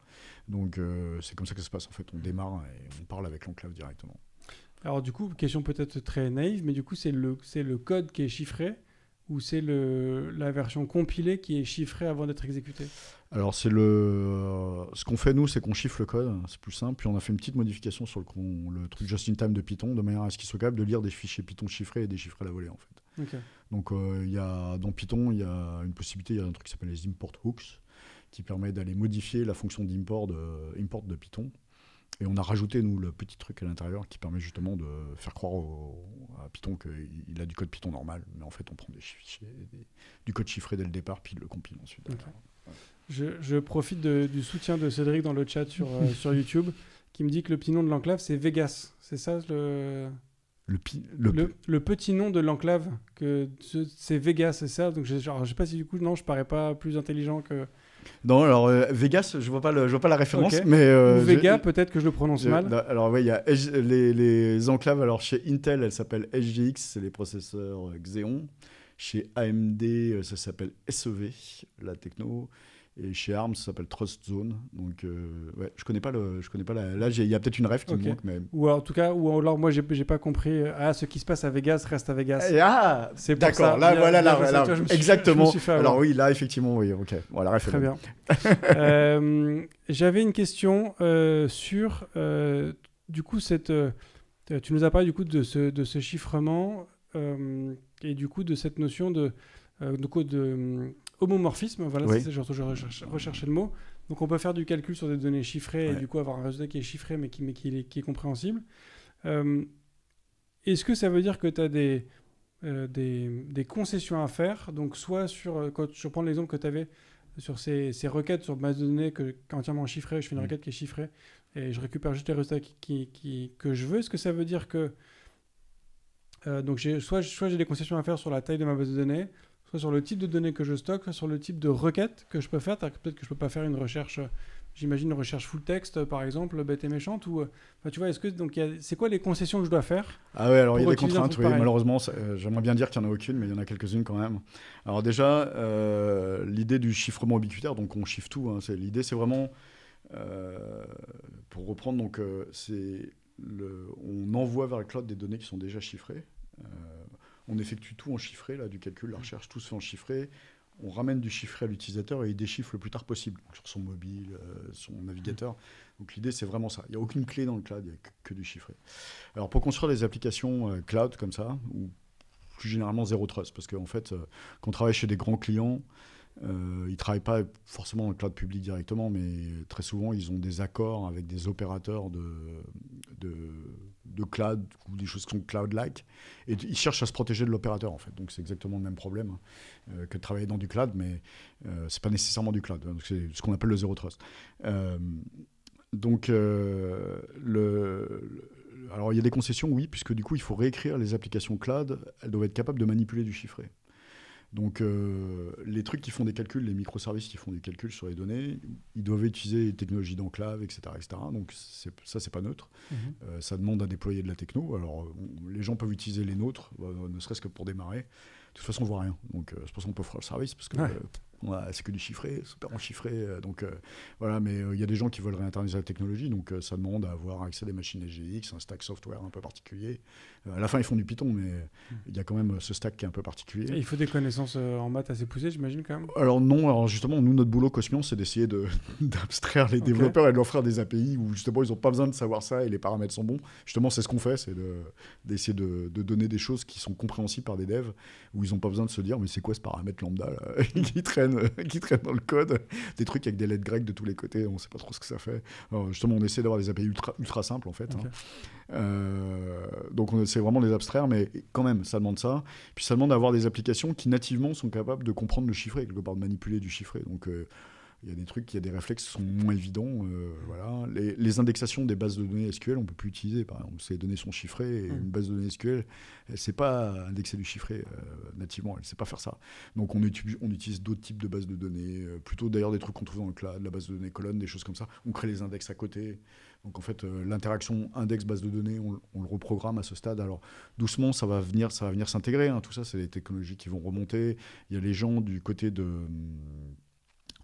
Donc, c'est comme ça que ça se passe en fait. On démarre et on parle avec l'enclave directement. Alors, du coup, question peut-être très naïve, mais du coup, c'est le, le code qui est chiffré ou c'est la version compilée qui est chiffrée avant d'être exécutée Alors, c'est le, euh, ce qu'on fait nous, c'est qu'on chiffre le code, hein, c'est plus simple. Puis on a fait une petite modification sur le, le truc just-in-time de Python, de manière à ce qu'il soit capable de lire des fichiers Python chiffrés et déchiffrer la volée, en fait. Donc, euh, il y a, dans Python, il y a une possibilité, il y a un truc qui s'appelle les import hooks, qui permet d'aller modifier la fonction d'import de, import de Python et on a rajouté, nous, le petit truc à l'intérieur qui permet justement de faire croire à Python qu'il a du code Python normal. Mais en fait, on prend des fichiers du code chiffré dès le départ, puis il le compile ensuite. Je, profite du soutien de Cédric dans le chat sur, euh, sur YouTube qui me dit que le petit nom de l'enclave, c'est Vegas. C'est ça le. Le, petit nom de l'enclave, que c'est Vegas, c'est ça. Donc je, ne sais pas si du coup, non, je parais pas plus intelligent que. Non, alors euh, Vegas, je vois pas, je vois pas la référence, mais euh, Vega, peut-être que je le prononce mal. Bah, alors oui, il y a les, les, enclaves. Alors chez Intel, elle s'appelle SGX, c'est les processeurs euh, Xeon. Chez AMD, ça s'appelle SEV, la techno. Et chez Arms, ça s'appelle Trust Zone. Donc, euh, je connais pas le, je connais pas la. Là, il y a peut-être une ref qui me manque, mais. Ou en tout cas, ou alors moi, j'ai, n'ai pas compris. Euh, ah, ce qui se passe à Vegas reste à Vegas. Et eh, ah, c'est d'accord. Là, voilà, là, là, exactement. alors oui, là, effectivement, oui, ok. Voilà, ref, Très bien. Euh, j'avais une question sur, du coup, cette. tu nous as parlé du coup de ce, de ce chiffrement et du coup de cette notion de, de, de homomorphisme, voilà, c'est ça, je toujours recherche le mot. Donc on peut faire du calcul sur des données chiffrées et du coup avoir un résultat qui est chiffré mais qui, est, compréhensible. Euh, est-ce que ça veut dire que tu as euh, des, des, concessions à faire Donc soit sur, euh, quand je prends l'exemple que tu avais sur ces, requêtes sur base de données que, entièrement chiffrées, je fais une mm. requête qui est chiffrée et je récupère juste les résultats qui, que je veux. Est-ce que ça veut dire que... donc soit, soit j'ai des concessions à faire sur la taille de ma base de données, sur le type de données que je stocke, soit sur le type de requête que je peux faire. Peut-être que je peux pas faire une recherche, euh, j'imagine une recherche full texte, euh, par exemple, bête et méchante. Ou, euh, tu vois, est-ce que donc c'est quoi les concessions que je dois faire Ah oui, alors il y a des contraintes. Oui, malheureusement, j'aimerais bien dire qu'il y en a aucune, mais il y en a quelques-unes quand même. Alors déjà, l'idée du chiffrement ubiquitaire, donc on chiffre tout. Hein, l'idée, c'est vraiment pour reprendre, donc c'est on envoie vers le cloud des données qui sont déjà chiffrées on effectue tout en chiffré, là, du calcul, la recherche, tout se fait en chiffré. On ramène du chiffré à l'utilisateur et il déchiffre le plus tard possible, sur son mobile, euh, son navigateur. Mhm. Donc l'idée, c'est vraiment ça. Il n'y a aucune clé dans le cloud, il n'y a que, du chiffré. Alors pour construire des applications euh, cloud comme ça, ou plus généralement zéro trust, parce qu'en en fait, euh, quand on travaille chez des grands clients, ils ne travaillent pas forcément dans le cloud public directement, mais très souvent, ils ont des accords avec des opérateurs de, de de cloud ou des choses qui sont cloud-like. Et ils cherchent à se protéger de l'opérateur, en fait. Donc, c'est exactement le même problème hein, euh, que de travailler dans du cloud, mais euh, c'est pas nécessairement du cloud. Hein. c'est ce qu'on appelle le zero trust. Euh, donc, alors il y a des concessions, oui, puisque du coup, il faut réécrire les applications cloud. Elles doivent être capables de manipuler du chiffré. Donc, euh, les trucs qui font des calculs, les microservices qui font des calculs sur les données, ils doivent utiliser des technologies d'enclave, etc., Donc, ça, c'est pas neutre. Mhm. Euh, ça demande à déployer de la techno. Alors, les gens peuvent utiliser les nôtres, euh, ne serait-ce que pour démarrer. De toute façon, on voit rien. Donc, c'est pour ça qu'on peut faire le service, parce que c'est que du chiffré, super en chiffré. Euh, donc euh, voilà, mais euh, il y a des gens qui veulent réinterniser la technologie, donc ça demande à avoir accès à des machines SGX un stack software un peu particulier. à la fin, ils font du Python, mais hmm. il y a quand même ce stack qui est un peu particulier. il faut des connaissances en maths assez poussées, j'imagine quand même Alors non, alors justement, nous, notre boulot Cosmion, c'est d'essayer d'abstraire les développeurs et de leur offrir des API où justement, ils n'ont pas besoin de savoir ça et les paramètres sont bons. Justement, c'est ce qu'on fait, c'est d'essayer de, de, donner des choses qui sont compréhensibles par des devs, où ils n'ont pas besoin de se dire, mais c'est quoi ce paramètre lambda là Euh, qui traînent dans le code, des trucs avec des lettres grecques de tous les côtés, on ne sait pas trop ce que ça fait. justement, on essaie d'avoir des API ultra, ultra simples en fait. Hein. Euh, donc on essaie vraiment de les abstraire, mais quand même, ça demande ça. Puis ça demande d'avoir des applications qui nativement sont capables de comprendre le chiffré, quelque part de manipuler du chiffré. Donc euh, il y a des trucs, il a des réflexes qui sont moins évidents. Euh, voilà. Les, indexations des bases de données SQL, on ne peut plus utiliser. Par exemple, ces données sont chiffrées mm. une base de données SQL, elle ne sait pas indexer du chiffré euh, nativement, elle ne sait pas faire ça. Donc on, utilise, on utilise d'autres types de bases de données, euh, plutôt d'ailleurs des trucs qu'on trouve dans le cloud, la base de données colonne, des choses comme ça. On crée les index à côté. Donc en fait, l'interaction index-base de données, on, le reprogramme à ce stade. Alors doucement, ça va venir, ça va venir s'intégrer. Hein. Tout ça, c'est des technologies qui vont remonter. Il y a les gens du côté de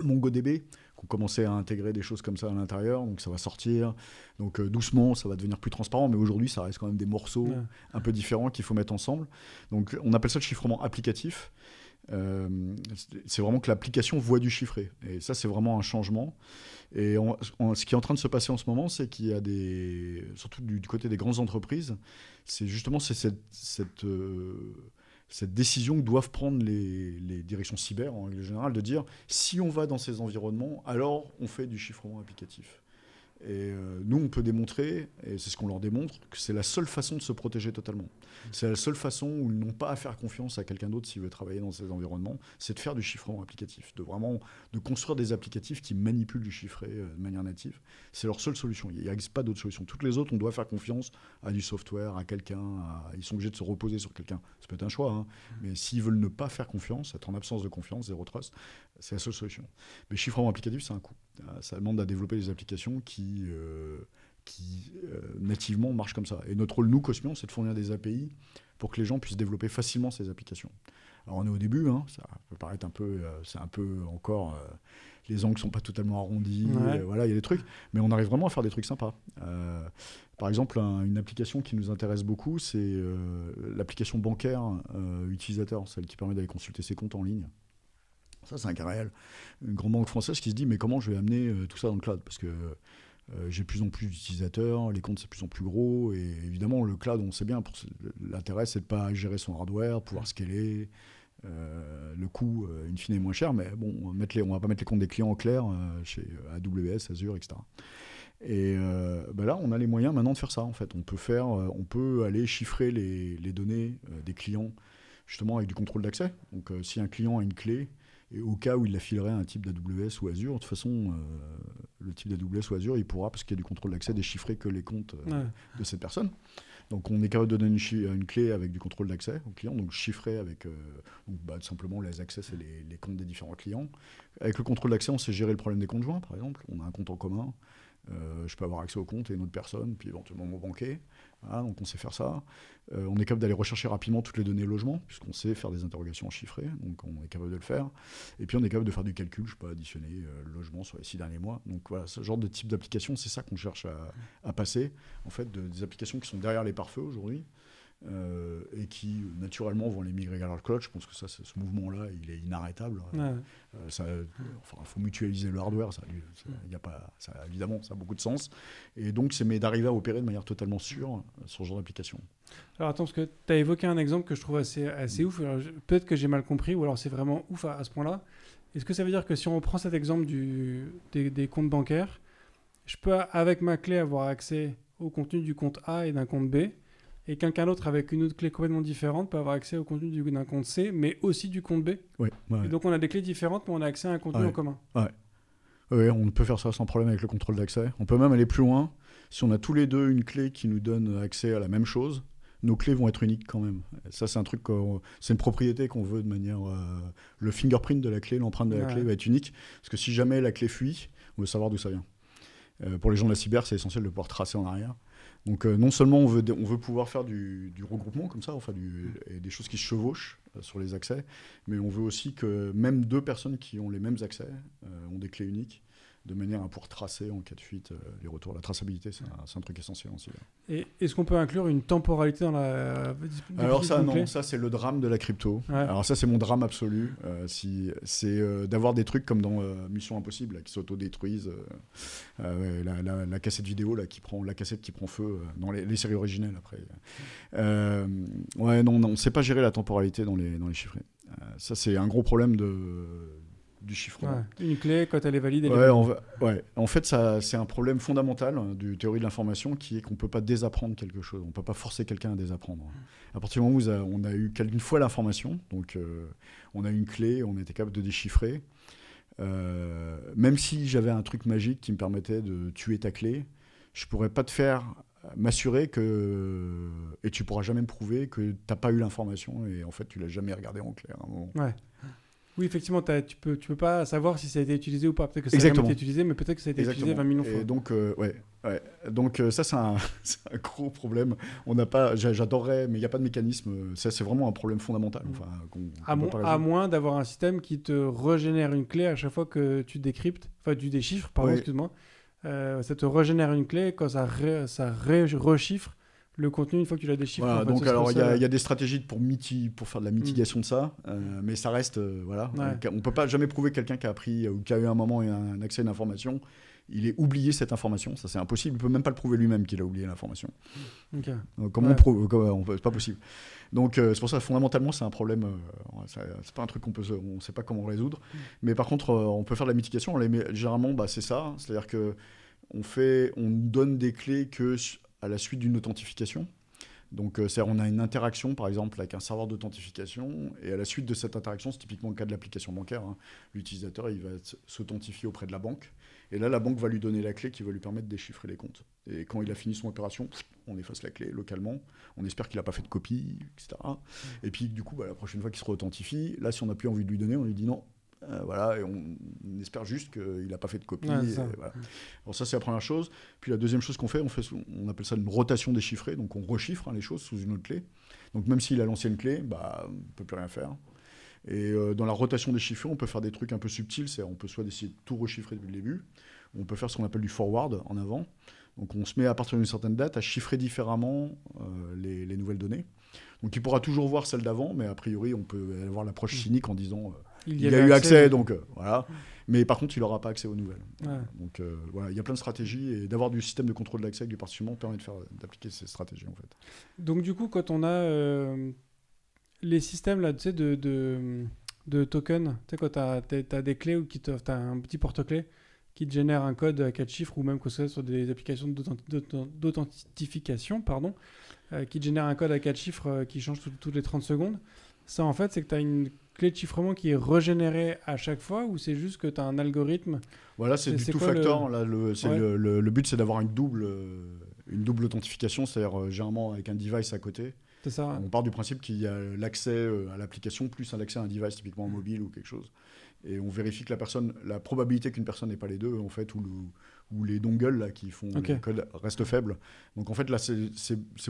MongoDB qu'on commençait à intégrer des choses comme ça à l'intérieur, donc ça va sortir. Donc euh, doucement, ça va devenir plus transparent, mais aujourd'hui, ça reste quand même des morceaux un peu différents qu'il faut mettre ensemble. Donc on appelle ça le chiffrement applicatif. Euh, c'est vraiment que l'application voit du chiffré. Et ça, c'est vraiment un changement. Et ce qui est en train de se passer en ce moment, c'est qu'il y a des. surtout du, côté des grandes entreprises, c'est justement cette. cette euh, cette décision que doivent prendre les, les directions cyber en règle générale de dire si on va dans ces environnements, alors on fait du chiffrement applicatif. Et euh, nous, on peut démontrer, et c'est ce qu'on leur démontre, que c'est la seule façon de se protéger totalement. C'est la seule façon où ils n'ont pas à faire confiance à quelqu'un d'autre s'ils veulent travailler dans ces environnements, c'est de faire du chiffrement applicatif, de vraiment de construire des applicatifs qui manipulent du chiffré euh, de manière native. C'est leur seule solution. Il n'y a pas d'autre solution. Toutes les autres, on doit faire confiance à du software, à quelqu'un. Ils sont obligés de se reposer sur quelqu'un. Ça peut être un choix, hein. mmh. mais s'ils veulent ne pas faire confiance, être en absence de confiance, zéro trust, c'est la seule solution. Mais chiffrement applicatif, c'est un coût. Euh, ça demande à développer des applications qui, euh, qui euh, nativement, marchent comme ça. Et notre rôle, nous, Cosmion, c'est de fournir des API pour que les gens puissent développer facilement ces applications. Alors, on est au début, hein, ça peut paraître un peu. c'est un peu encore. les angles ne sont pas totalement arrondis. voilà, il y a des trucs. Mais on arrive vraiment à faire des trucs sympas. par exemple, une application qui nous intéresse beaucoup, c'est l'application bancaire utilisateur, celle qui permet d'aller consulter ses comptes en ligne. Ça, c'est un cas réel. Une grande banque française qui se dit mais comment je vais amener euh, tout ça dans le cloud Parce que euh, j'ai j'ai plus en plus d'utilisateurs, les comptes c'est plus en plus gros, et évidemment le cloud on sait bien, l'intérêt c'est de ne pas gérer son hardware, pouvoir scaler, euh, le coût une in fine est moins cher, mais bon on ne va pas mettre les comptes des clients en clair chez AWS, Azure, etc. Et bah là on a les moyens maintenant de faire ça en fait, on peut, faire, on peut aller chiffrer les, les données des clients justement avec du contrôle d'accès, donc si un client a une clé, et au cas où il la filerait à un type d'AWS ou Azure, de toute façon, euh, le type d'AWS ou Azure, il pourra, parce qu'il y a du contrôle d'accès, déchiffrer que les comptes euh, de cette personne. Donc on est capable de donner une, clé avec du contrôle d'accès au client, donc chiffrer avec euh, bah, tout simplement les accès et les, les, comptes des différents clients. Avec le contrôle d'accès, on sait gérer le problème des comptes joints, par exemple. On a un compte en commun, euh, je peux avoir accès au compte et une autre personne, puis éventuellement mon banquier. donc on sait faire ça. Euh, on est capable d'aller rechercher rapidement toutes les données logement, puisqu'on sait faire des interrogations chiffrées, donc on est capable de le faire. Et puis on est capable de faire du calcul, je peux additionner euh, le logement sur les six derniers mois. Donc voilà, ce genre de type d'application, c'est ça qu'on cherche à, passer, en fait, des applications qui sont derrière les pare-feux aujourd'hui, euh, et qui naturellement vont les migrer vers leur cloud. Je pense que ça, ce mouvement-là, il est inarrêtable. il euh, faut mutualiser le hardware. Ça, a pas, évidemment, ça a beaucoup de sens. Et donc, c'est mais d'arriver à opérer de manière totalement sûre euh, sur ce genre d'application. Alors attends, parce que tu as évoqué un exemple que je trouve assez, assez ouf. Peut-être que j'ai mal compris, ou alors c'est vraiment ouf à, ce point-là. Est-ce que ça veut dire que si on prend cet exemple du, des comptes bancaires, je peux avec ma clé avoir accès au contenu du compte A et d'un compte B et quelqu'un d'autre avec une autre clé complètement différente peut avoir accès au contenu d'un compte C, mais aussi du compte B. donc on a des clés différentes, mais on a accès à un contenu en commun. Oui, on peut faire ça sans problème avec le contrôle d'accès. On peut même aller plus loin. Si on a tous les deux une clé qui nous donne accès à la même chose, nos clés vont être uniques quand même. Ça, c'est un truc, c'est une propriété qu'on veut de manière. Euh, le fingerprint de la clé, l'empreinte de la clé va être unique. Parce que si jamais la clé fuit, on veut savoir d'où ça vient. Euh, pour les gens de la cyber, c'est essentiel de pouvoir tracer en arrière. Donc euh, non seulement on veut, on veut pouvoir faire du, regroupement comme ça, enfin du, mm. des choses qui se chevauchent euh, sur les accès, mais on veut aussi que même deux personnes qui ont les mêmes accès euh, ont des clés uniques de manière à pouvoir tracer en cas de fuite euh, les retours. La traçabilité, c'est un, truc essentiel aussi. Et est-ce qu'on peut inclure une temporalité dans la... Euh, Alors ça, non, ça c'est le drame de la crypto. Alors ça c'est mon drame absolu. Euh, si, c'est d'avoir des trucs comme dans Mission Impossible qui s'autodétruisent, la, la, cassette vidéo là, qui prend, la cassette qui prend feu dans les, séries originelles après. ouais, non, on ne sait pas gérer la temporalité dans les, dans les chiffrés. ça c'est un gros problème de du chiffrement. Une clé, quand elle est valide, ouais, En fait, c'est un problème fondamental hein, du théorie de l'information qui est qu'on ne peut pas désapprendre quelque chose. On ne peut pas forcer quelqu'un à désapprendre. À partir du moment où on a eu une fois l'information, donc euh, on a une clé, on était capable de déchiffrer, euh, même si j'avais un truc magique qui me permettait de tuer ta clé, je pourrais pas te faire euh, m'assurer que et tu pourras jamais me prouver que tu t'as pas eu l'information et en fait tu l'as jamais regardé en clair Ouais. Oui, effectivement, tu peux, tu peux pas savoir si ça a été utilisé ou pas. Peut-être que ça a été utilisé, mais peut-être que ça a été utilisé 20 millions de fois. donc, euh, ouais, Donc, euh, ça, c'est un, gros problème. On n'a pas, j'adorerais, mais il n'y a pas de mécanisme. Ça, c'est vraiment un problème fondamental. Mm. à, moins d'avoir un système qui te régénère une clé à chaque fois que tu décryptes, enfin, tu déchiffres, pardon, excuse-moi. Euh, ça te régénère une clé quand ça, rechiffre le contenu une fois que tu l'as déchiffré. donc alors il y, a, des stratégies pour, miti pour faire de la mm. mitigation de ça, euh, mais ça reste euh, voilà, euh, on, ne peut pas jamais prouver quelqu'un qui a appris ou qui a eu un moment et un, accès à une information, il est oublié cette information, ça c'est impossible, il peut même pas le prouver lui-même qu'il a oublié l'information. comment on prouve c'est pas possible. Donc c'est pour ça fondamentalement c'est un problème, c'est pas un truc qu'on peut, on sait pas comment résoudre, mm. mais par contre on peut faire de la mitigation, généralement bah, c'est ça, hein, c'est-à-dire que on fait, on donne des clés que à la suite d'une authentification. Donc, euh, on a une interaction, par exemple, avec un serveur d'authentification, et à la suite de cette interaction, c'est typiquement le cas de l'application bancaire. Hein, l'utilisateur, il va s'authentifier auprès de la banque, et là, la banque va lui donner la clé qui va lui permettre de déchiffrer les comptes. Et quand il a fini son opération, on efface la clé localement, on espère qu'il n'a pas fait de copie, etc. Mmh. Et puis, du coup, bah, la prochaine fois qu'il se reauthentifie, là, si on n'a plus envie de lui donner, on lui dit non, euh, voilà, et on, espère juste qu'il n'a pas fait de copie. Alors ça, c'est la première chose. Puis la deuxième chose qu'on fait, on, fait, on appelle ça une rotation déchiffrée, donc on rechiffre hein, les choses sous une autre clé. Donc même s'il a l'ancienne clé, bah, on ne peut plus rien faire. Et euh, dans la rotation déchiffrée, on peut faire des trucs un peu subtils, c'est-à-dire on peut soit essayer de tout rechiffrer depuis le début, on peut faire ce qu'on appelle du forward en avant. Donc on se met à partir d'une certaine date à chiffrer différemment euh, les, nouvelles données. Donc il pourra toujours voir celle d'avant, mais a priori on peut avoir l'approche mm. cynique en disant il, y a eu accès, donc euh, voilà. Mais par contre, il n'aura pas accès aux nouvelles. Donc euh, voilà, il y a plein de stratégies et d'avoir du système de contrôle d'accès avec du partitionnement permet d'appliquer ces stratégies en fait. Donc du coup, quand on a euh, les systèmes là, tu sais, de, de, de tokens, tu sais, quand tu as, des clés ou qui tu as un petit porte-clés qui te génère un code à quatre chiffres ou même que ce soit sur des applications d'authentification, pardon, qui te génère un code à quatre chiffres qui change toutes les 30 secondes, ça en fait, c'est que tu as une clé de chiffrement qui est régénérée à chaque fois ou c'est juste que tu as un algorithme Voilà, c'est du tout factor. Le... Là, le, but, c'est d'avoir une double, euh, une double authentification, c'est-à-dire euh, généralement avec un device à côté. ça. On part du principe qu'il y a l'accès euh, à l'application plus l'accès à un device, typiquement mm. mobile ou quelque chose. Et on vérifie que la personne, la probabilité qu'une personne n'ait pas les deux, en fait, ou ou les dongles là, qui font le code reste faible. Donc en fait, là, c'est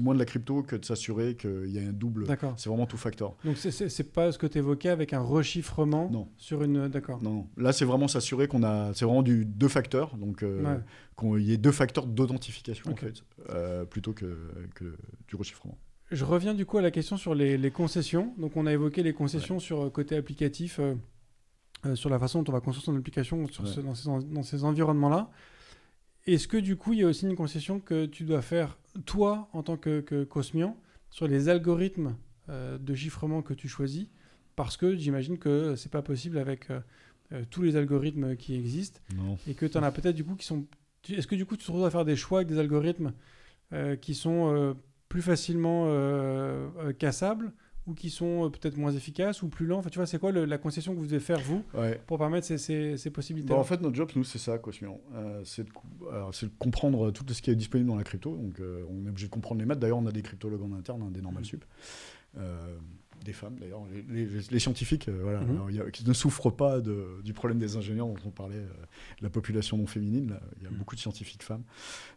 moins de la crypto que de s'assurer qu'il y a un double. C'est vraiment tout facteur Donc c'est pas ce que tu évoquais avec un rechiffrement sur une. D'accord. Non, Là, c'est vraiment s'assurer qu'on a. C'est vraiment du deux facteurs. Donc euh, qu'il y ait deux facteurs d'authentification en euh, plutôt que, du rechiffrement. Je reviens du coup à la question sur les, concessions. Donc on a évoqué les concessions sur euh, côté applicatif, sur la façon dont on va construire son application sur dans ces, ces environnements-là. Est-ce que du coup, il y a aussi une concession que tu dois faire, toi, en tant que, Cosmian, sur les algorithmes euh, de chiffrement que tu choisis Parce que j'imagine que ce n'est pas possible avec euh, euh, tous les algorithmes qui existent. Et que tu en as peut-être du coup qui sont. Est-ce que du coup, tu te retrouves à faire des choix avec des algorithmes qui sont plus facilement cassables ou qui sont euh, peut-être moins efficaces ou plus lents Enfin, tu vois, c'est quoi la concession que vous devez faire, vous, pour permettre ces, possibilités bah, En fait, notre job, nous, c'est ça, quoi euh, c'est de, comprendre tout ce qui est disponible dans la crypto. Donc, euh, on est obligé de comprendre les maths. D'ailleurs, on a des cryptologues en interne, hein, des normales mmh. sup des femmes d'ailleurs, les, scientifiques euh, mhm. qui ne souffrent pas du problème des ingénieurs dont on parlait, euh, la population non féminine, il y a mhm. beaucoup de scientifiques femmes.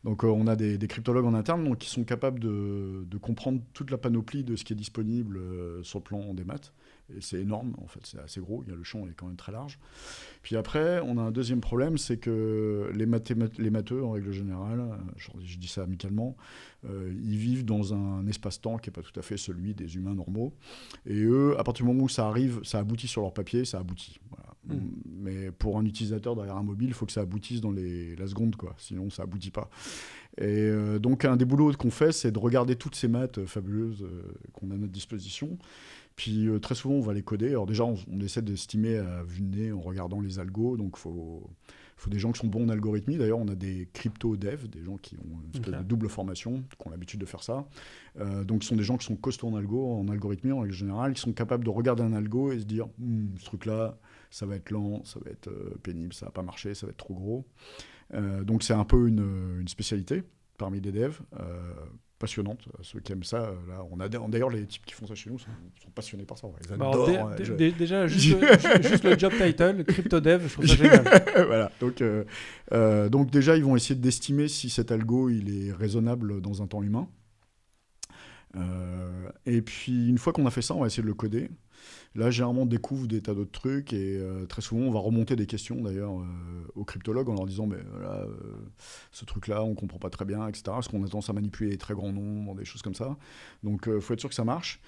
Donc euh, on a des, cryptologues en interne donc, qui sont capables de, de, comprendre toute la panoplie de ce qui est disponible sur le plan des maths c'est énorme, en fait, c'est assez gros. Il y a le champ, est quand même très large. Puis après, on a un deuxième problème, c'est que les, les matheux, en règle générale, je, dis ça amicalement, euh, ils vivent dans un espace-temps qui n'est pas tout à fait celui des humains normaux. Et eux, à partir du moment où ça arrive, ça aboutit sur leur papier, ça aboutit. Hmm. Mais pour un utilisateur derrière un mobile, il faut que ça aboutisse dans la seconde, quoi. Sinon, ça aboutit pas. Et euh, donc, un des boulots qu'on fait, c'est de regarder toutes ces maths euh, fabuleuses qu'on a à notre disposition puis euh, très souvent, on va les coder. Alors déjà, on, essaie d'estimer à vue de nez en regardant les algos. Donc, il faut, faut des gens qui sont bons en algorithmie. D'ailleurs, on a des crypto-devs, des gens qui ont une espèce de double formation, qui ont l'habitude de faire ça. Euh, donc, ce sont des gens qui sont costauds en algo, en algorithmie en règle générale, qui sont capables de regarder un algo et se dire hmm, ce truc-là, ça va être lent, ça va être euh, pénible, ça va pas marcher, ça va être trop gros. donc, c'est un peu une, spécialité parmi des devs passionnante. Euh, ceux qui aiment ça, euh, là, on a d'ailleurs les types qui font ça chez nous sont, passionnés par ça. Déjà, juste, le job title, crypto dev, je trouve ça génial. voilà. Donc, euh, donc déjà, ils vont essayer d'estimer si cet algo il est raisonnable dans un temps humain. et puis une fois qu'on a fait ça, on va essayer de le coder. Là, généralement, on découvre des tas d'autres trucs et euh, très souvent, on va remonter des questions d'ailleurs euh, aux cryptologues en leur disant Mais voilà, euh, ce truc-là, on ne comprend pas très bien, etc. Parce qu'on a tendance à manipuler des très grands nombres, des choses comme ça. Donc, il faut être sûr que ça marche.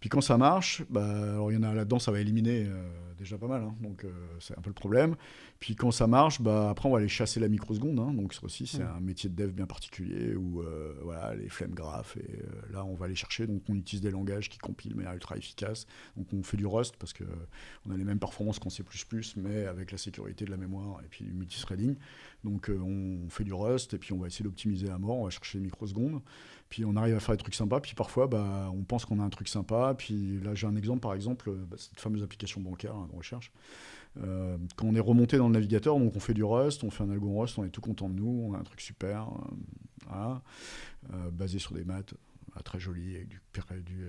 Puis quand ça marche, bah, alors il y en a là-dedans, ça va éliminer déjà pas mal. Hein. donc, c'est un peu le problème. Puis quand ça marche, bah, après, on va aller chasser la microseconde. Hein. donc ça aussi, c'est un métier de dev bien particulier où euh, voilà, les flemmes graphes, et euh, là, on va aller chercher. Donc on utilise des langages qui compilent de manière ultra efficace. Donc on fait du Rust parce qu'on euh, on a les mêmes performances qu'en C++, mais avec la sécurité de la mémoire et puis du multithreading. Donc on fait du Rust et puis on va essayer d'optimiser à mort, on va chercher les microsecondes. Puis on arrive à faire des trucs sympas. Puis parfois, bah, on pense qu'on a un truc sympa. Puis là, j'ai un exemple, par exemple, bah, cette fameuse application bancaire hein, de recherche. Euh, quand on est remonté dans le navigateur, donc on fait du Rust, on fait un algo Rust, on est tout content de nous, on a un truc super, euh, euh, basé sur des maths très joli, avec du, du,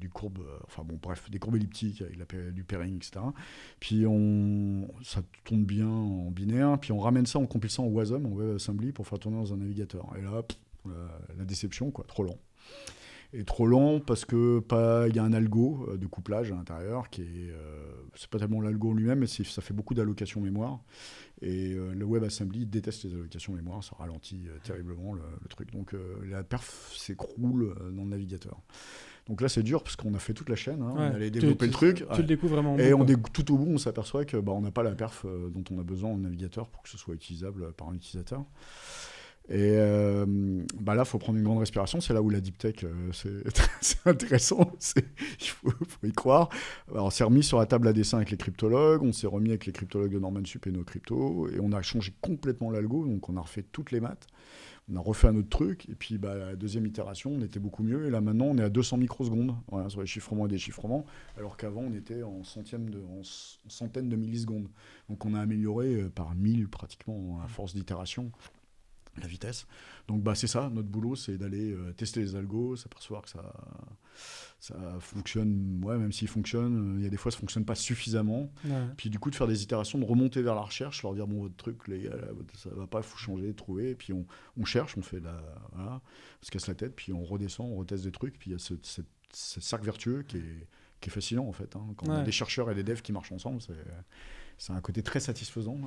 du courbe, enfin bon, bref, des courbes elliptiques, avec du pairing, etc. Puis on, ça tourne bien en binaire, puis on ramène ça, on compile ça en WASM, en WebAssembly, pour faire tourner dans un navigateur. Et là, la, déception, quoi, trop lent est trop lent parce que pas il y a un algo euh, de couplage à l'intérieur qui est euh, c'est pas tellement l'algo lui-même mais ça fait beaucoup d'allocations mémoire et euh, le le WebAssembly déteste les allocations mémoire ça ralentit terriblement le, truc donc la perf s'écroule dans le navigateur donc là, c'est dur parce qu'on a fait toute la chaîne, hein. on allait développer le truc. Tu, le découvres vraiment. Et tout au bout, on s'aperçoit que bah, on n'a pas la perf dont on a besoin en navigateur pour que ce soit utilisable par un utilisateur. Et euh, bah là, il faut prendre une grande respiration. C'est là où la deep tech, euh, c'est intéressant. Il faut, y croire. Alors, on s'est remis sur la table à dessin avec les cryptologues. On s'est remis avec les cryptologues de Norman Sup et nos cryptos. Et on a changé complètement l'algo. Donc, on a refait toutes les maths. On a refait un autre truc. Et puis, bah, la deuxième itération, on était beaucoup mieux. Et là, maintenant, on est à 200 microsecondes sur les chiffrements et déchiffrements. Alors qu'avant, on était en, centième de, en centaines de millisecondes. Donc, on a amélioré euh, par 1000 pratiquement à force d'itération la vitesse. Donc bah, c'est ça, notre boulot, c'est d'aller euh, tester les algos, s'apercevoir que ça, ça fonctionne, ouais, même s'il fonctionne, euh, il y a des fois ça fonctionne pas suffisamment. Puis du coup de faire des itérations, de remonter vers la recherche, leur dire bon votre truc, les euh, ça va pas, faut changer, trouver, et puis on, on, cherche, on fait la, voilà, se casse la tête, puis on redescend, on reteste des trucs, puis il y a ce, cercle vertueux qui est, qui est fascinant en fait. Hein. Quand on a des chercheurs et des devs qui marchent ensemble, c'est un côté très satisfaisant.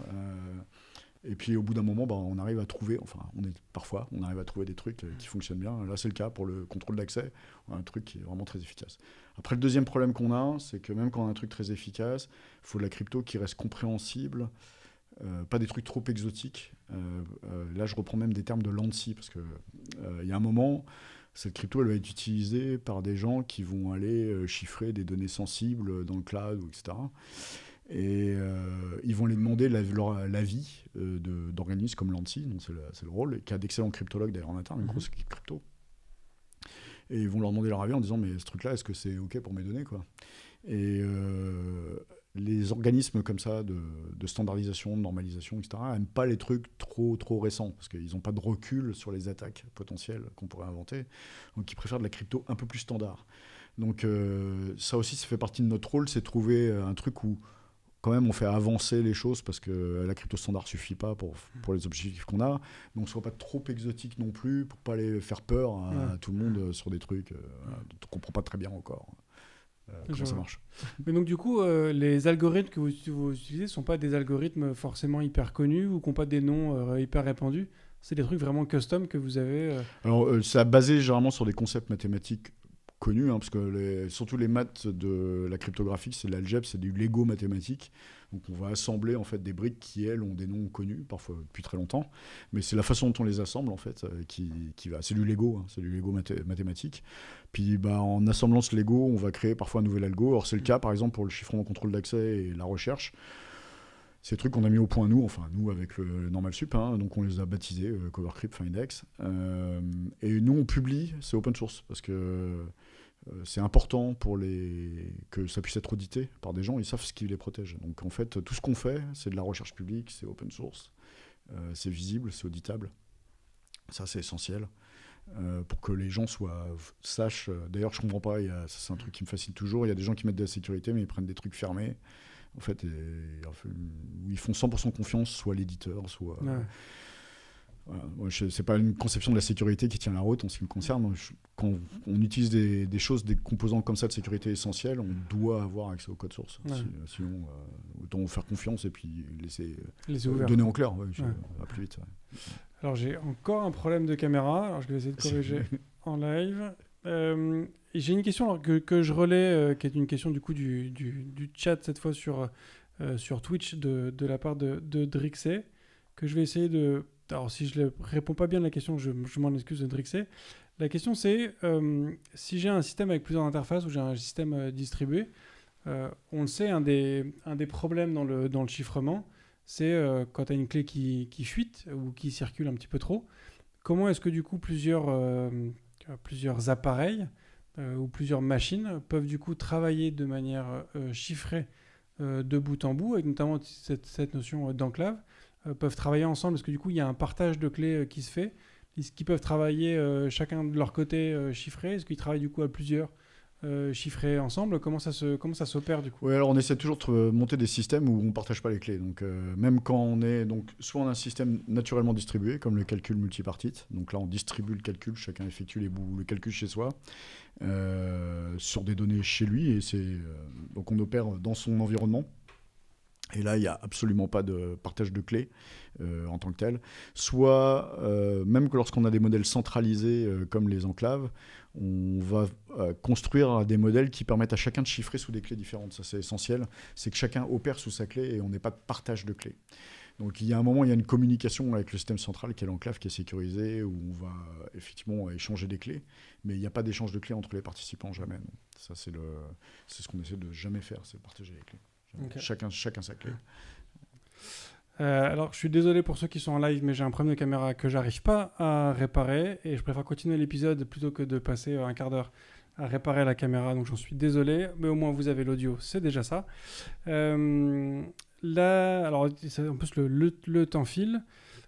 Et puis au bout d'un moment, bah, on arrive à trouver, enfin, on est, parfois, on arrive à trouver des trucs euh, qui fonctionnent bien. Là, c'est le cas pour le contrôle d'accès, un truc qui est vraiment très efficace. Après, le deuxième problème qu'on a, c'est que même quand on a un truc très efficace, il faut de la crypto qui reste compréhensible. Euh, pas des trucs trop exotiques. Euh, là, je reprends même des termes de l'ANSI, parce qu'il y a un moment, cette crypto, elle va être utilisée par des gens qui vont aller chiffrer des données sensibles dans le cloud, etc. Et euh, ils vont les demander l'avis euh, d'organismes comme l'ANSI, donc c'est le, le, rôle, qui a d'excellents cryptologues d'ailleurs en interne, une mm -hmm. grosse équipe crypto. Et ils vont leur demander leur avis en disant Mais ce truc-là, est-ce que c'est OK pour mes données quoi Et euh, les organismes comme ça de, de, standardisation, de normalisation, etc., n'aiment pas les trucs trop, trop récents, parce qu'ils n'ont pas de recul sur les attaques potentielles qu'on pourrait inventer. Donc ils préfèrent de la crypto un peu plus standard. Donc ça aussi, ça fait partie de notre rôle c'est trouver un truc où quand même, on fait avancer les choses parce que la crypto standard suffit pas pour, pour les objectifs qu'on a. Donc, on soit pas trop exotique non plus pour pas les faire peur à, tout le monde euh, sur des trucs qu'on euh, qu'on comprend pas très bien encore. Euh, comment ça marche. Mais donc du coup, les algorithmes que vous, utilisez ne sont pas des algorithmes forcément hyper connus ou qui pas des noms hyper répandus. C'est des trucs vraiment custom que vous avez. Alors, ça basé généralement sur des concepts mathématiques connu, hein, parce que surtout les maths de la cryptographie, c'est de l'algèbre, c'est du Lego mathématique. Donc on va assembler en fait des briques qui, elles, ont des noms connus, parfois depuis très longtemps. Mais c'est la façon dont on les assemble, en fait, euh, qui, va. C'est du Lego, hein, c'est du Lego mathématique. Puis bah, en assemblant ce Lego, on va créer parfois un nouvel algo. Or, c'est le mmh. cas, par exemple, pour le chiffrement contrôle d'accès et la recherche ces trucs qu'on a mis au point nous, enfin nous avec le, normal sup, hein, donc on les a baptisés euh, CoverCrypt, Findex, euh, et nous on publie, c'est open source parce que euh, c'est important pour les que ça puisse être audité par des gens, ils savent ce qui les protège. Donc en fait, tout ce qu'on fait, c'est de la recherche publique, c'est open source, euh, c'est visible, c'est auditable. Ça, c'est essentiel euh, pour que les gens soient sachent. D'ailleurs, je comprends pas. C'est un truc qui me fascine toujours. Il y a des gens qui mettent de la sécurité, mais ils prennent des trucs fermés. En fait, ils font 100% confiance, soit l'éditeur, soit c'est pas une conception de la sécurité qui tient la route en ce qui me concerne. quand on utilise des, choses, des composants comme ça de sécurité essentielle on doit avoir accès au code source. sinon, euh, euh, autant faire confiance et puis laisser euh, Les données donner en clair. plus vite. Alors j'ai encore un problème de caméra. Alors je vais essayer de corriger en live. j'ai une question alors, que, je relais, qui est une question du coup du, du, chat cette fois sur, sur Twitch de, de, la part de, de Drixé, que je vais essayer de alors si je ne réponds pas bien à la question, je, m'en excuse de La question c'est euh, si j'ai un système avec plusieurs interfaces ou j'ai un système euh, distribué, euh, on le sait, un des, problèmes dans le, chiffrement, c'est quand tu as une clé qui, fuite ou qui circule un petit peu trop, comment est-ce que du coup plusieurs, appareils ou plusieurs machines peuvent du coup travailler de manière chiffrée de bout en bout, avec notamment cette notion d'enclave euh, peuvent travailler ensemble parce que du coup, il y a un partage de clés euh, qui se fait. Est-ce qu'ils peuvent travailler euh, chacun de leur côté chiffré Est-ce qu'ils travaillent du coup à plusieurs chiffrés ensemble Comment ça se comment ça s'opère du coup Oui, alors on essaie toujours de monter des systèmes où on partage pas les clés. Donc même quand on est donc soit on a un système naturellement distribué comme le calcul multipartite. Donc là on distribue le calcul, chacun effectue les bouts, le calcul chez soi sur des données chez lui et c'est donc on opère dans son environnement. Et là, il n'y a absolument pas de partage de clés euh, en tant que tel. Soit, euh, même que lorsqu'on a des modèles centralisés euh, comme les enclaves, on va construire des modèles qui permettent à chacun de chiffrer sous des clés différentes. Ça, c'est essentiel. C'est que chacun opère sous sa clé et on n'est pas de partage de clés. Donc il y a un moment, il y a une communication avec le système central qui est l'enclave, qui est sécurisée, où on va effectivement échanger des clés, mais il n'y a pas d'échange de clés entre les participants jamais. Ça, c'est, le, c'est ce qu'on essaie de jamais faire, c'est partager les clés. Chacun, chacun sa clé. Euh, alors, je suis désolé pour ceux qui sont en live, mais j'ai un problème de caméra que j'arrive pas à réparer et je préfère continuer l'épisode plutôt que de passer euh, un quart d'heure à réparer la caméra, donc j'en suis désolé, mais au moins vous avez l'audio, c'est déjà ça. Euh, là, alors en plus le, le, temps file.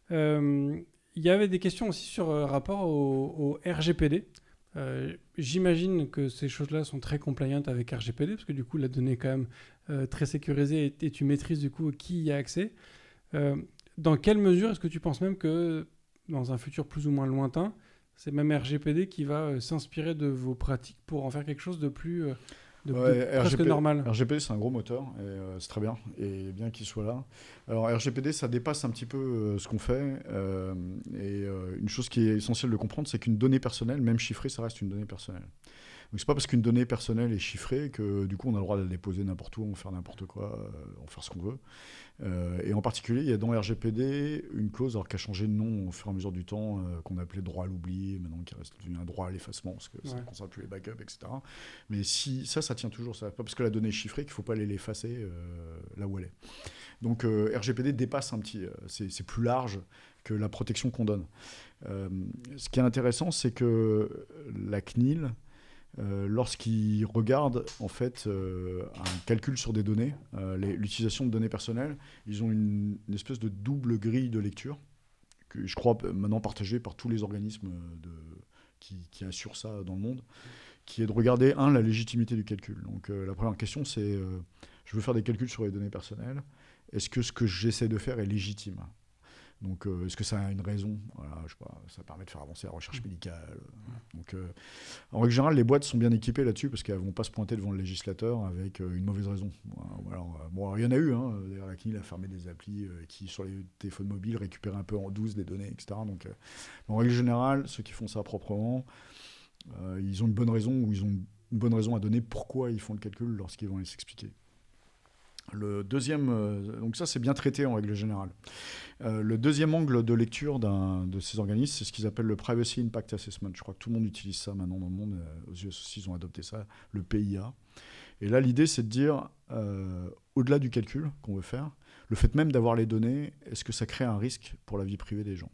Il y avait des questions aussi sur rapport au, RGPD. J'imagine que ces choses-là sont très compliantes avec RGPD, parce que du coup, la donnée quand même euh, très sécurisé et, tu maîtrises du coup qui y a accès. Euh, dans quelle mesure est-ce que tu penses même que dans un futur plus ou moins lointain, c'est même RGPD qui va euh, s'inspirer de vos pratiques pour en faire quelque chose de plus de, normal. RGPD, c'est un gros moteur, et c'est très bien, et bien qu'il soit là. Alors RGPD, ça dépasse un petit peu ce qu'on fait, et une chose qui est essentielle de comprendre, c'est qu'une donnée personnelle, même chiffrée, ça reste une donnée personnelle. Donc c'est pas parce qu'une donnée personnelle est chiffrée que du coup on a le droit de la déposer n'importe où, on faire n'importe quoi, en euh, faire ce qu'on veut. Euh, et en particulier, il y a dans RGPD une clause alors, qui a changé de nom au fur et à mesure du temps, euh, qu'on appelait droit à l'oubli, maintenant qui reste un droit à l'effacement, parce que ça ne concerne plus les backups, etc. Mais si ça, ça tient toujours, ça. Pas parce que la donnée est chiffrée qu'il ne faut pas aller l'effacer là où elle est. Donc RGPD dépasse un petit, c'est plus large que la protection qu'on donne. ce qui est intéressant, c'est que la CNIL, euh, lorsqu'ils regardent en fait euh, un calcul sur des données, euh, l'utilisation de données personnelles, ils ont une, espèce de double grille de lecture que je crois maintenant partagée par tous les organismes qui, qui, assurent ça dans le monde, qui est de regarder un la légitimité du calcul. Donc la première question c'est je veux faire des calculs sur les données personnelles, est-ce que ce que j'essaie de faire est légitime donc, euh, est-ce que ça a une raison je sais pas, Ça permet de faire avancer la recherche mm. médicale. Donc, euh, en règle générale, les boîtes sont bien équipées là-dessus parce qu'elles ne vont pas se pointer devant le législateur avec euh, une mauvaise raison. Alors, bon, il y en a eu. Hein. D'ailleurs, la CNIL a fermé des applis qui, sur les téléphones mobiles, récupéraient un peu en douce des données, etc. Donc, en règle générale, ceux qui font ça proprement, ils ont une bonne raison ou ils ont une bonne raison à donner pourquoi ils font le calcul lorsqu'ils vont aller s'expliquer. Le deuxième, euh, donc ça c'est bien traité en règle générale. Euh, le deuxième angle de lecture de ces organismes, c'est ce qu'ils appellent le Privacy Impact Assessment. Je crois que tout le monde utilise ça maintenant dans le monde. Euh, aux US ils ont adopté ça, le PIA. Et là, l'idée, c'est de dire, au-delà du calcul qu'on veut faire, le fait même d'avoir les données, est-ce que ça crée un risque pour la vie privée des gens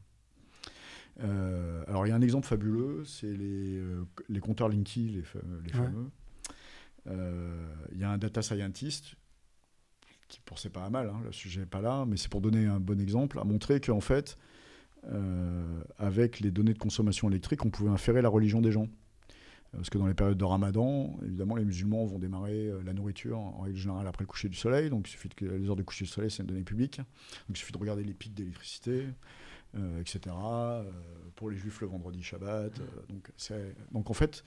Alors, il y a un exemple fabuleux, c'est les, compteurs Linky, les, fameux. Il y a un data scientist qui pour c'est pas mal, hein, le sujet n'est pas là, mais c'est pour donner un bon exemple, à montrer qu'en fait, euh, avec les données de consommation électrique, on pouvait inférer la religion des gens. Euh, parce que dans les périodes de ramadan, évidemment, les musulmans vont démarrer euh, la nourriture en règle générale après le coucher du soleil. Donc, il suffit que les heures de coucher du soleil, c'est une donnée publique. Hein. Donc, il suffit de regarder les pics d'électricité, etc. pour les juifs, le vendredi, Shabbat. donc, en fait,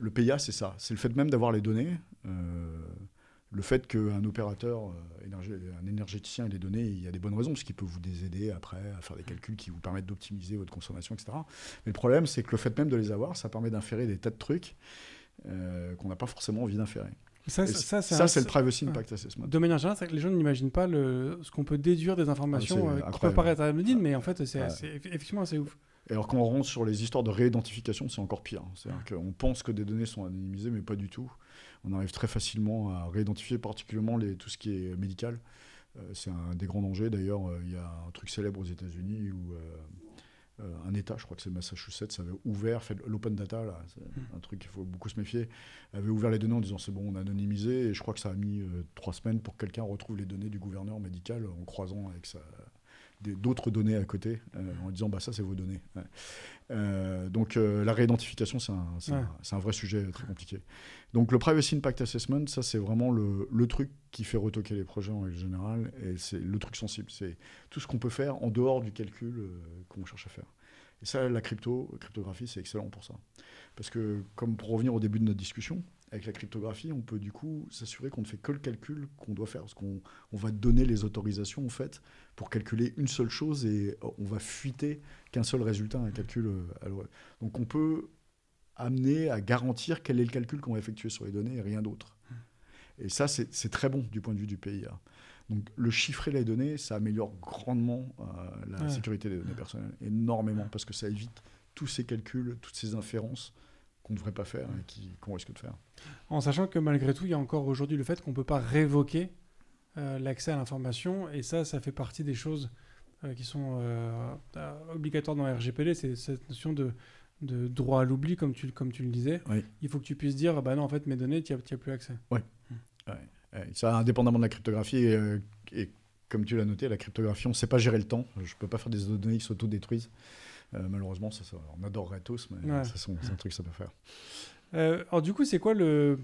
le PIA, c'est ça. C'est le fait même d'avoir les données le fait qu'un opérateur, euh, un énergéticien ait des données, il y a des bonnes raisons, ce qui peut vous aider après à faire des mm. calculs qui vous permettent d'optimiser votre consommation, etc. Mais le problème, c'est que le fait même de les avoir, ça permet d'inférer des tas de trucs euh, qu'on n'a pas forcément envie d'inférer. Ça, c'est le privacy impact assessment. De manière générale, les gens n'imaginent pas le, ce qu'on peut déduire des informations ah, euh, qui peuvent paraître anodines, ah. mais en fait, c'est ah. effectivement assez ouf. Et alors quand on rentre sur les histoires de réidentification, c'est encore pire. Hein. C'est-à-dire qu'on pense que des données sont anonymisées, mais pas du tout on arrive très facilement à réidentifier particulièrement les, tout ce qui est médical. Euh, c'est un des grands dangers. D'ailleurs, euh, il y a un truc célèbre aux États-Unis où euh, un État, je crois que c'est Massachusetts, avait ouvert, fait l'open data, hmm. un truc qu'il faut beaucoup se méfier, avait ouvert les données en disant c'est bon, on a anonymisé, et je crois que ça a mis trois semaines pour que quelqu'un retrouve les données du gouverneur médical en croisant avec sa, d'autres données à côté euh, en disant bah, ça, c'est vos données. Euh, donc euh, la réidentification, c'est un, vrai sujet très compliqué. Donc le Privacy Impact Assessment, ça, c'est vraiment le, truc qui fait retoquer les projets en règle générale et c'est le truc sensible. C'est tout ce qu'on peut faire en dehors du calcul qu'on cherche à faire. Et ça, la crypto, la cryptographie, c'est excellent pour ça. Parce que, comme pour revenir au début de notre discussion, avec la cryptographie, on peut du coup s'assurer qu'on ne fait que le calcul qu'on doit faire, parce qu'on va donner les autorisations en fait pour calculer une seule chose et oh, on va fuiter qu'un seul résultat, un calcul. Euh, à Donc on peut amener à garantir quel est le calcul qu'on va effectuer sur les données et rien d'autre. Mmh. Et ça, c'est très bon du point de vue du PIA. Hein. Donc le chiffrer les données, ça améliore grandement euh, la sécurité des données personnelles, énormément, parce que ça évite tous ces calculs, toutes ces inférences qu'on ne devrait pas faire et qu'on risque de faire. En sachant que malgré tout, il y a encore aujourd'hui le fait qu'on ne peut pas révoquer euh, l'accès à l'information, et ça, ça fait partie des choses euh, qui sont euh, obligatoires dans la RGPD, c'est cette notion de, droit à l'oubli, comme tu, comme tu le disais. Il faut que tu puisses dire, bah non, en fait, mes données, tu n'y as, plus accès. Oui. Hmm. Ça, indépendamment de la cryptographie, et, comme tu l'as noté, la cryptographie, on ne sait pas gérer le temps. Je ne peux pas faire des données qui s'autodétruisent. détruisent euh, malheureusement, ça, on adorerait tous, mais c'est un truc que ça peut faire. Euh, alors du coup, c'est quoi le,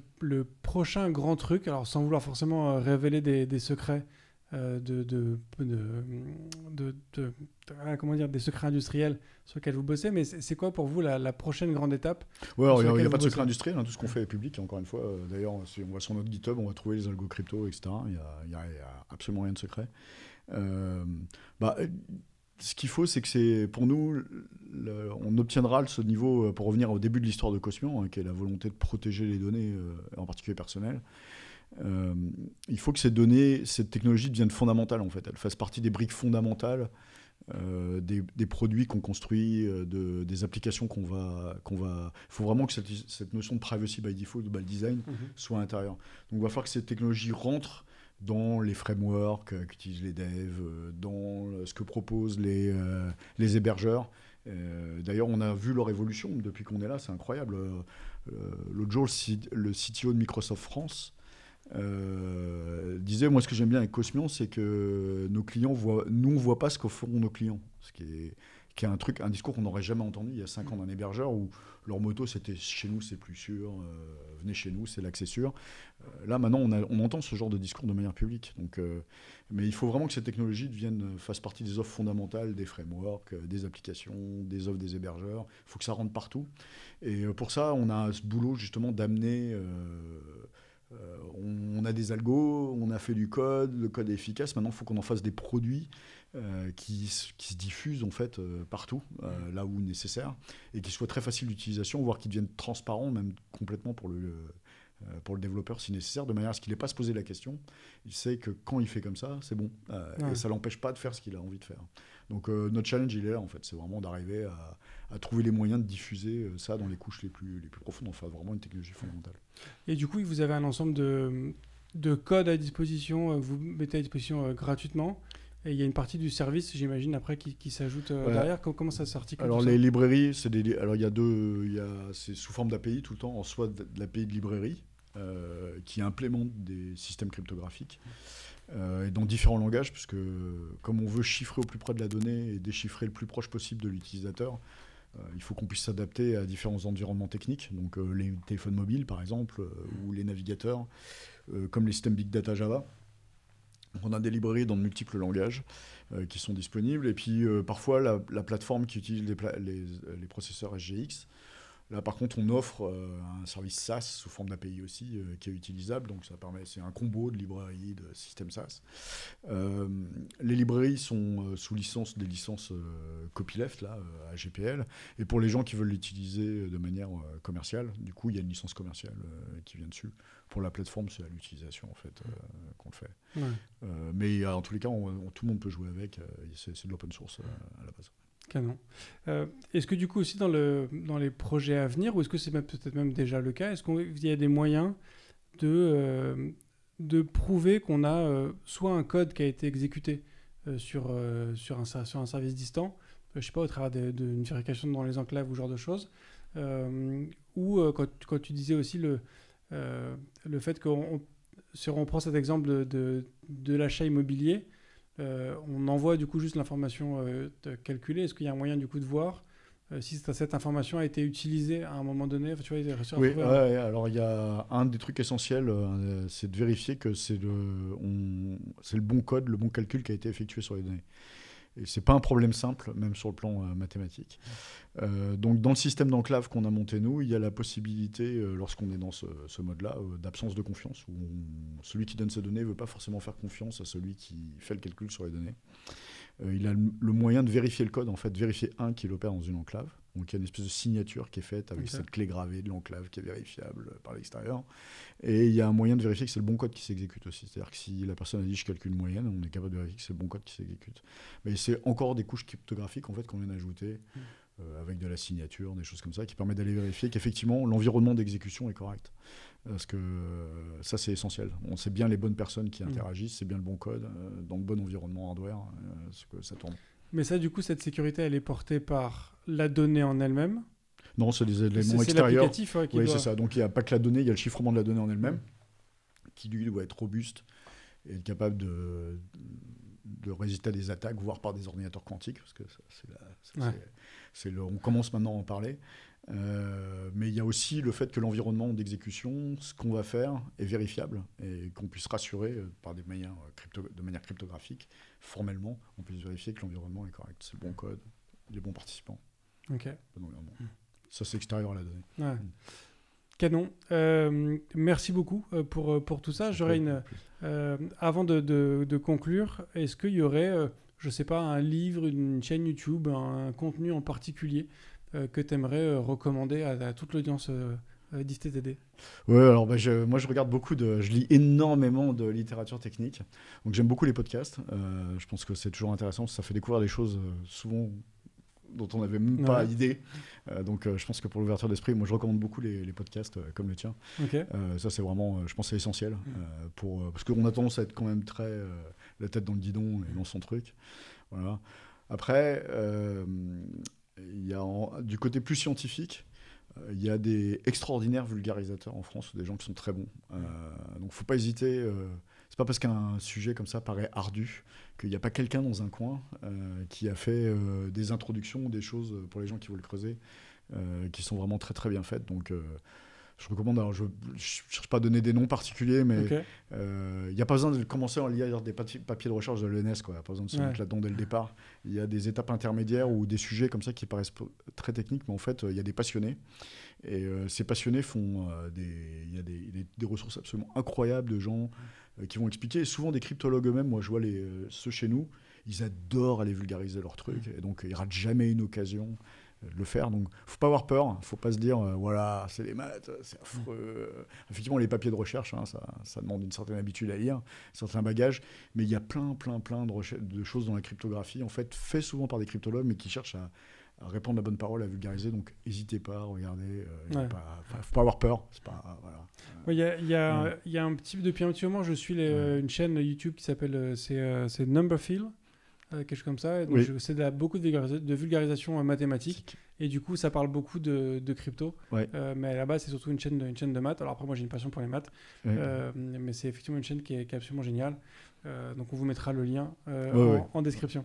prochain grand truc Alors sans vouloir forcément euh, révéler des, secrets de, de, ah, comment dire des secrets industriels sur lesquels vous bossez, mais c'est quoi pour vous la, prochaine grande étape il n'y a, pas de secret industriel, hein, tout ce qu'on fait est public. Et encore une fois, d'ailleurs, si on va sur notre GitHub, on va trouver les algos crypto, etc. Il n'y a, a, absolument rien de secret. bah, ce qu'il faut, c'est que c'est pour nous, on obtiendra ce niveau, euh, pour revenir au début de l'histoire de Cosmion, hein, qui est la volonté de protéger les données, euh, en particulier personnelles. Euh, il faut que ces données, cette technologie devienne fondamentale en fait, elle fasse partie des briques fondamentales des, produits qu'on construit, de, des applications qu'on va, qu'on va. Il faut vraiment que cette, notion de privacy by default, by design, mhm. soit à l'intérieur. Donc, il va falloir que cette technologie rentre dans les frameworks euh, qu'utilisent les devs, euh, dans ce que proposent les, euh, les hébergeurs. D'ailleurs, on a vu leur évolution depuis qu'on est là, c'est incroyable. L'autre jour, le CTO de Microsoft France disait, moi ce que j'aime bien avec Cosmion, c'est que nos clients voient, nous, on ne voit pas ce que feront nos clients, ce qui est, un truc, un discours qu'on n'aurait jamais entendu il y a 5 ans d'un hébergeur où leur moto, c'était chez nous, c'est plus sûr. Euh, venez chez nous, c'est l'accès sûr. Euh, là, maintenant, on, entend ce genre de discours de manière publique. Donc, euh, mais il faut vraiment que ces technologies deviennent, fassent partie des offres fondamentales, des frameworks, des applications, des offres des hébergeurs. Il faut que ça rentre partout. Et pour ça, on a ce boulot justement d'amener on, a des algos, on a fait du code, le code est efficace. Maintenant, il faut qu'on en fasse des produits euh, qui, se diffuse en fait euh, partout, euh, là où nécessaire, et qui soit très facile d'utilisation, voire qui devienne transparent même complètement pour le, pour le développeur si nécessaire, de manière à ce qu'il n'ait pas à se poser la question. Il sait que quand il fait comme ça, c'est bon, et ça l'empêche pas de faire ce qu'il a envie de faire. Donc notre challenge, il est là en fait, c'est vraiment d'arriver à, trouver les moyens de diffuser ça dans les couches les plus, les plus profondes, enfin vraiment une technologie fondamentale. Et du coup, vous avez un ensemble de, de codes à disposition vous mettez à disposition gratuitement et il y a une partie du service, j'imagine, après qui, s'ajoute euh, derrière. Comment, ça s'articule Alors, les librairies, c'est Alors, il y a deux. sous forme d'API tout le temps, en de l'API de librairie, euh, qui implémente des systèmes cryptographiques. Euh, et dans différents langages, puisque comme on veut chiffrer au plus près de la donnée et déchiffrer le plus proche possible de l'utilisateur, il faut qu'on puisse s'adapter à différents environnements techniques, donc les téléphones mobiles par exemple, ou les navigateurs, comme les systèmes Big Data Java on a des librairies dans de multiples langages euh, qui sont disponibles. Et puis euh, parfois, la, plateforme qui utilise les, euh, les processeurs SGX Là, par contre, on offre euh, un service SaaS sous forme d'API aussi euh, qui est utilisable. Donc, ça permet, c'est un combo de librairies, de système SaaS. Euh, les librairies sont sous licence des licences copyleft là à GPL. Et pour les gens qui veulent l'utiliser de manière commerciale, du coup, il y a une licence commerciale qui vient dessus. Pour la plateforme, c'est à l'utilisation en fait qu'on le fait. mais en tous les cas, tout le monde peut jouer avec. c'est de l'open source à la base. Canon. Euh, est-ce que du coup aussi dans, le, dans les projets à venir, ou est-ce que c'est peut-être même déjà le cas, est-ce qu'il y a des moyens de, euh, de prouver qu'on a euh, soit un code qui a été exécuté sur, sur, un, sur un service distant, je sais pas, au travers d'une vérification dans les enclaves ou genre de choses, ou quand, tu disais aussi le, le fait qu'on si on prend cet exemple de l'achat immobilier, euh, on envoie du coup juste l'information euh, calculée. Est-ce qu'il y a un moyen du coup de voir euh, si cette information a été utilisée à un moment donné Oui, alors il y a un des trucs essentiels, c'est de vérifier que c'est le bon code, le bon calcul qui a été effectué sur les données. Et c'est pas un problème simple, même sur le plan euh, mathématique. Euh, donc, dans le système d'enclave qu'on a monté nous, il y a la possibilité, euh, lorsqu'on est dans ce, mode-là, d'absence de confiance, où celui qui donne ses données ne veut pas forcément faire confiance à celui qui fait le calcul sur les données. il a le, moyen de vérifier le code, en fait, vérifier un qu'il opère dans une enclave. Donc il y a une espèce de signature qui est faite avec cette clé gravée de l'enclave qui est vérifiable par l'extérieur. Et il y a un moyen de vérifier que c'est le bon code qui s'exécute aussi. C'est-à-dire que si la personne a dit je calcule moyenne, on est capable de vérifier que c'est le bon code qui s'exécute. Mais c'est encore des couches cryptographiques en fait qu'on vient d'ajouter hmm. euh, avec de la signature, des choses comme ça, qui permet d'aller vérifier qu'effectivement l'environnement d'exécution est correct. Parce que euh, ça c'est essentiel. On sait bien les bonnes personnes qui hmm. interagissent, c'est bien le bon code, euh, dans le bon environnement hardware, ce que ça tourne. Mais ça, du coup, cette sécurité, elle est portée par la donnée en elle-même. Non, c'est des éléments extérieurs. C'est ouais, Oui, c'est ça. Donc il n'y a pas que la donnée, il y a le chiffrement de la donnée en elle-même, qui lui doit être robuste et capable de, résister à des attaques, voire par des ordinateurs quantiques, parce que c'est c'est le, on commence maintenant à en parler. Euh, mais il y a aussi le fait que l'environnement d'exécution, ce qu'on va faire, est vérifiable et qu'on puisse rassurer euh, par des moyens euh, de manière cryptographique, formellement, on puisse vérifier que l'environnement est correct, c'est le bon code, les bons participants. Ok. ça, c'est extérieur à la donnée. Mm. Canon. Euh, merci beaucoup euh, pour, euh, pour tout ça. J'aurais une. avant de, conclure, est-ce qu'il y aurait, je sais pas, un livre, une chaîne YouTube, un, contenu en particulier que tu aimerais recommander à, toute l'audience d'ISTTD Ouais, alors bah, moi je regarde beaucoup de. Je lis énormément de littérature technique. Donc j'aime beaucoup les podcasts. je pense que c'est toujours intéressant ça fait découvrir des choses souvent dont on n'avait même pas idée. Euh, donc, euh, je pense que pour l'ouverture d'esprit, moi, je recommande beaucoup les, podcasts euh, comme le tien. ça, c'est vraiment, je pense, essentiel mm. pour parce qu'on a tendance à être quand même très la tête dans le guidon et mm. dans son truc. Voilà. Après, il y a du côté plus scientifique. Il y a des extraordinaires vulgarisateurs en France, des gens qui sont très bons. Mm. donc, faut pas hésiter c'est pas parce qu'un sujet comme ça paraît ardu qu'il n'y a pas quelqu'un dans un coin euh, qui a fait euh, des introductions, ou des choses pour les gens qui veulent creuser, euh, qui sont vraiment très très bien faites. Donc je recommande, alors je ne cherche pas à donner des noms particuliers, mais il n'y a pas besoin de commencer en lire des papiers de recherche de l'ENS, il n'y a pas besoin de se mettre là-dedans dès le départ. Il y a des étapes intermédiaires ou des sujets comme ça qui paraissent très techniques, mais en fait, il y a des passionnés et euh, ces passionnés font euh, des, y a des, ressources absolument incroyables de gens euh, qui vont expliquer. Et souvent des cryptologues eux-mêmes, moi je vois les, ceux chez nous, ils adorent aller vulgariser leurs trucs. Et donc ils ratent jamais une occasion de le faire. Donc faut pas avoir peur, hein. faut pas se dire voilà, c'est des maths, c'est affreux. Mm. Effectivement, les papiers de recherche, hein, ça, demande une certaine habitude à lire, un certain bagage. Mais il y a plein, plein, plein de, de choses dans la cryptographie, en fait, fait souvent par des cryptologues, mais qui cherchent à euh, répondre la bonne parole, à vulgariser. Donc, n'hésitez pas, regardez. Il ne faut pas avoir peur. Euh, il voilà. y, a, un petit. Depuis un petit moment, je suis euh, une chaîne YouTube qui s'appelle c'est Numberfield. quelque chose comme ça. Oui. C'est beaucoup de, de vulgarisation mathématique. Et du coup, ça parle beaucoup de, crypto. mais à la base, c'est surtout une chaîne, de, une chaîne de maths. Alors après, moi, j'ai une passion pour les maths. mais c'est effectivement une chaîne qui est, absolument géniale. donc, on vous mettra le lien en, description.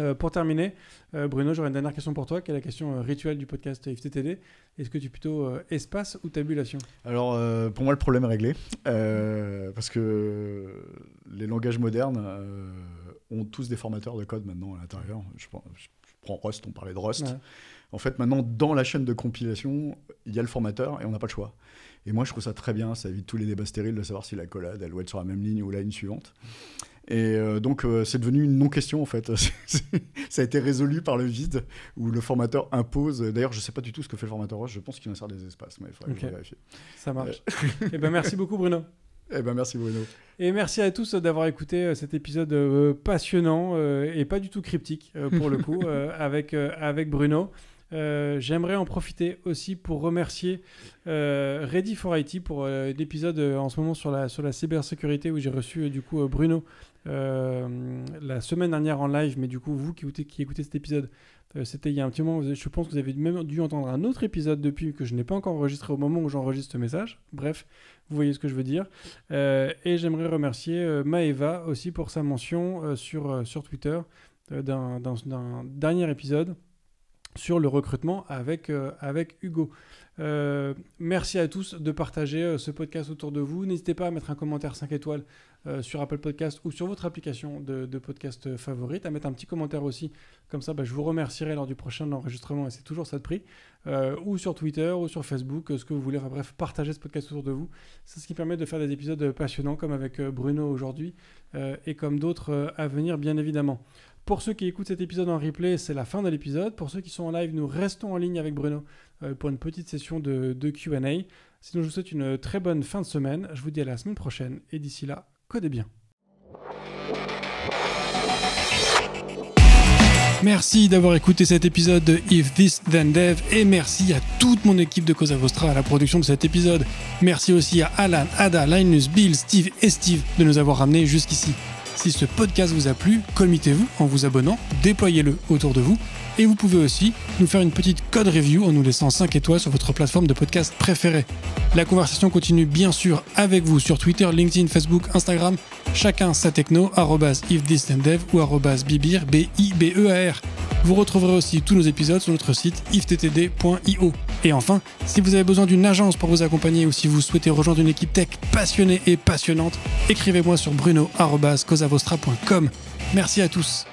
Euh, pour terminer, euh, Bruno, j'aurais une dernière question pour toi, qui est la question euh, rituelle du podcast FTTD. Est-ce que tu es plutôt espace ou tabulation Alors, pour moi, le problème est réglé, parce que les langages modernes ont tous des formateurs de code maintenant à l'intérieur. Je, prends Rust, on parlait de Rust. En fait, maintenant, dans la chaîne de compilation, il y a le formateur et on n'a pas le choix. Et moi, je trouve ça très bien, ça évite tous les débats stériles de savoir si la collade, elle doit être sur la même ligne ou la ligne suivante. Et euh, donc, euh, c'est devenu une non-question, en fait. ça a été résolu par le vide, où le formateur impose. D'ailleurs, je ne sais pas du tout ce que fait le formateur Roche. Je pense qu'il sert des espaces, mais il faudrait vérifier. Ça marche. Et euh, eh ben, merci beaucoup, Bruno. Eh ben merci Bruno. Et merci à tous d'avoir écouté cet épisode passionnant et pas du tout cryptique pour le coup avec, avec Bruno. j'aimerais en profiter aussi pour remercier Ready for IT pour l'épisode en ce moment sur sur la cybersécurité où j'ai reçu du coup Bruno euh, la semaine dernière en live, mais du coup, vous qui écoutez, qui cet épisode, euh, c'était il y a un petit moment, je pense que vous avez même dû entendre un autre épisode depuis que je n'ai pas encore enregistré au moment où j'enregistre ce message. Bref, vous voyez ce que je veux dire. Euh, et j'aimerais remercier Maeva aussi pour sa mention sur, sur Twitter d'un dernier épisode sur le recrutement avec, avec Hugo. merci à tous de partager ce podcast autour de vous. N'hésitez pas à mettre un commentaire 5 étoiles euh, sur Apple Podcast ou sur votre application de, de, podcast favorite, à mettre un petit commentaire aussi, comme ça bah, je vous remercierai lors du prochain enregistrement et c'est toujours ça de prix, euh, ou sur Twitter ou sur Facebook, ce que vous voulez, bref, partagez ce podcast autour de vous, c'est ce qui permet de faire des épisodes passionnants comme avec euh, Bruno aujourd'hui et comme d'autres à venir bien évidemment. Pour ceux qui écoutent cet épisode en replay, c'est la fin de l'épisode. Pour ceux qui sont en live, nous restons en ligne avec Bruno pour une petite session de, de QA. Sinon, je vous souhaite une très bonne fin de semaine. Je vous dis à la semaine prochaine. Et d'ici là, codez bien. Merci d'avoir écouté cet épisode de If This Then Dev et merci à toute mon équipe de Cosa Vostra à la production de cet épisode. Merci aussi à Alan, Ada, Linus, Bill, Steve et Steve de nous avoir ramenés jusqu'ici. Si ce podcast vous a plu, committez-vous en vous abonnant, déployez-le autour de vous et vous pouvez aussi nous faire une petite code review en nous laissant 5 étoiles sur votre plateforme de podcast préférée. La conversation continue bien sûr avec vous sur Twitter, LinkedIn, Facebook, Instagram, chacun sa techno, ifdistendev ou bibir, b i b e a r Vous retrouverez aussi tous nos épisodes sur notre site ifttd.io. Et enfin, si vous avez besoin d'une agence pour vous accompagner ou si vous souhaitez rejoindre une équipe tech passionnée et passionnante, écrivez-moi sur bruno.cosavostra.com. Merci à tous.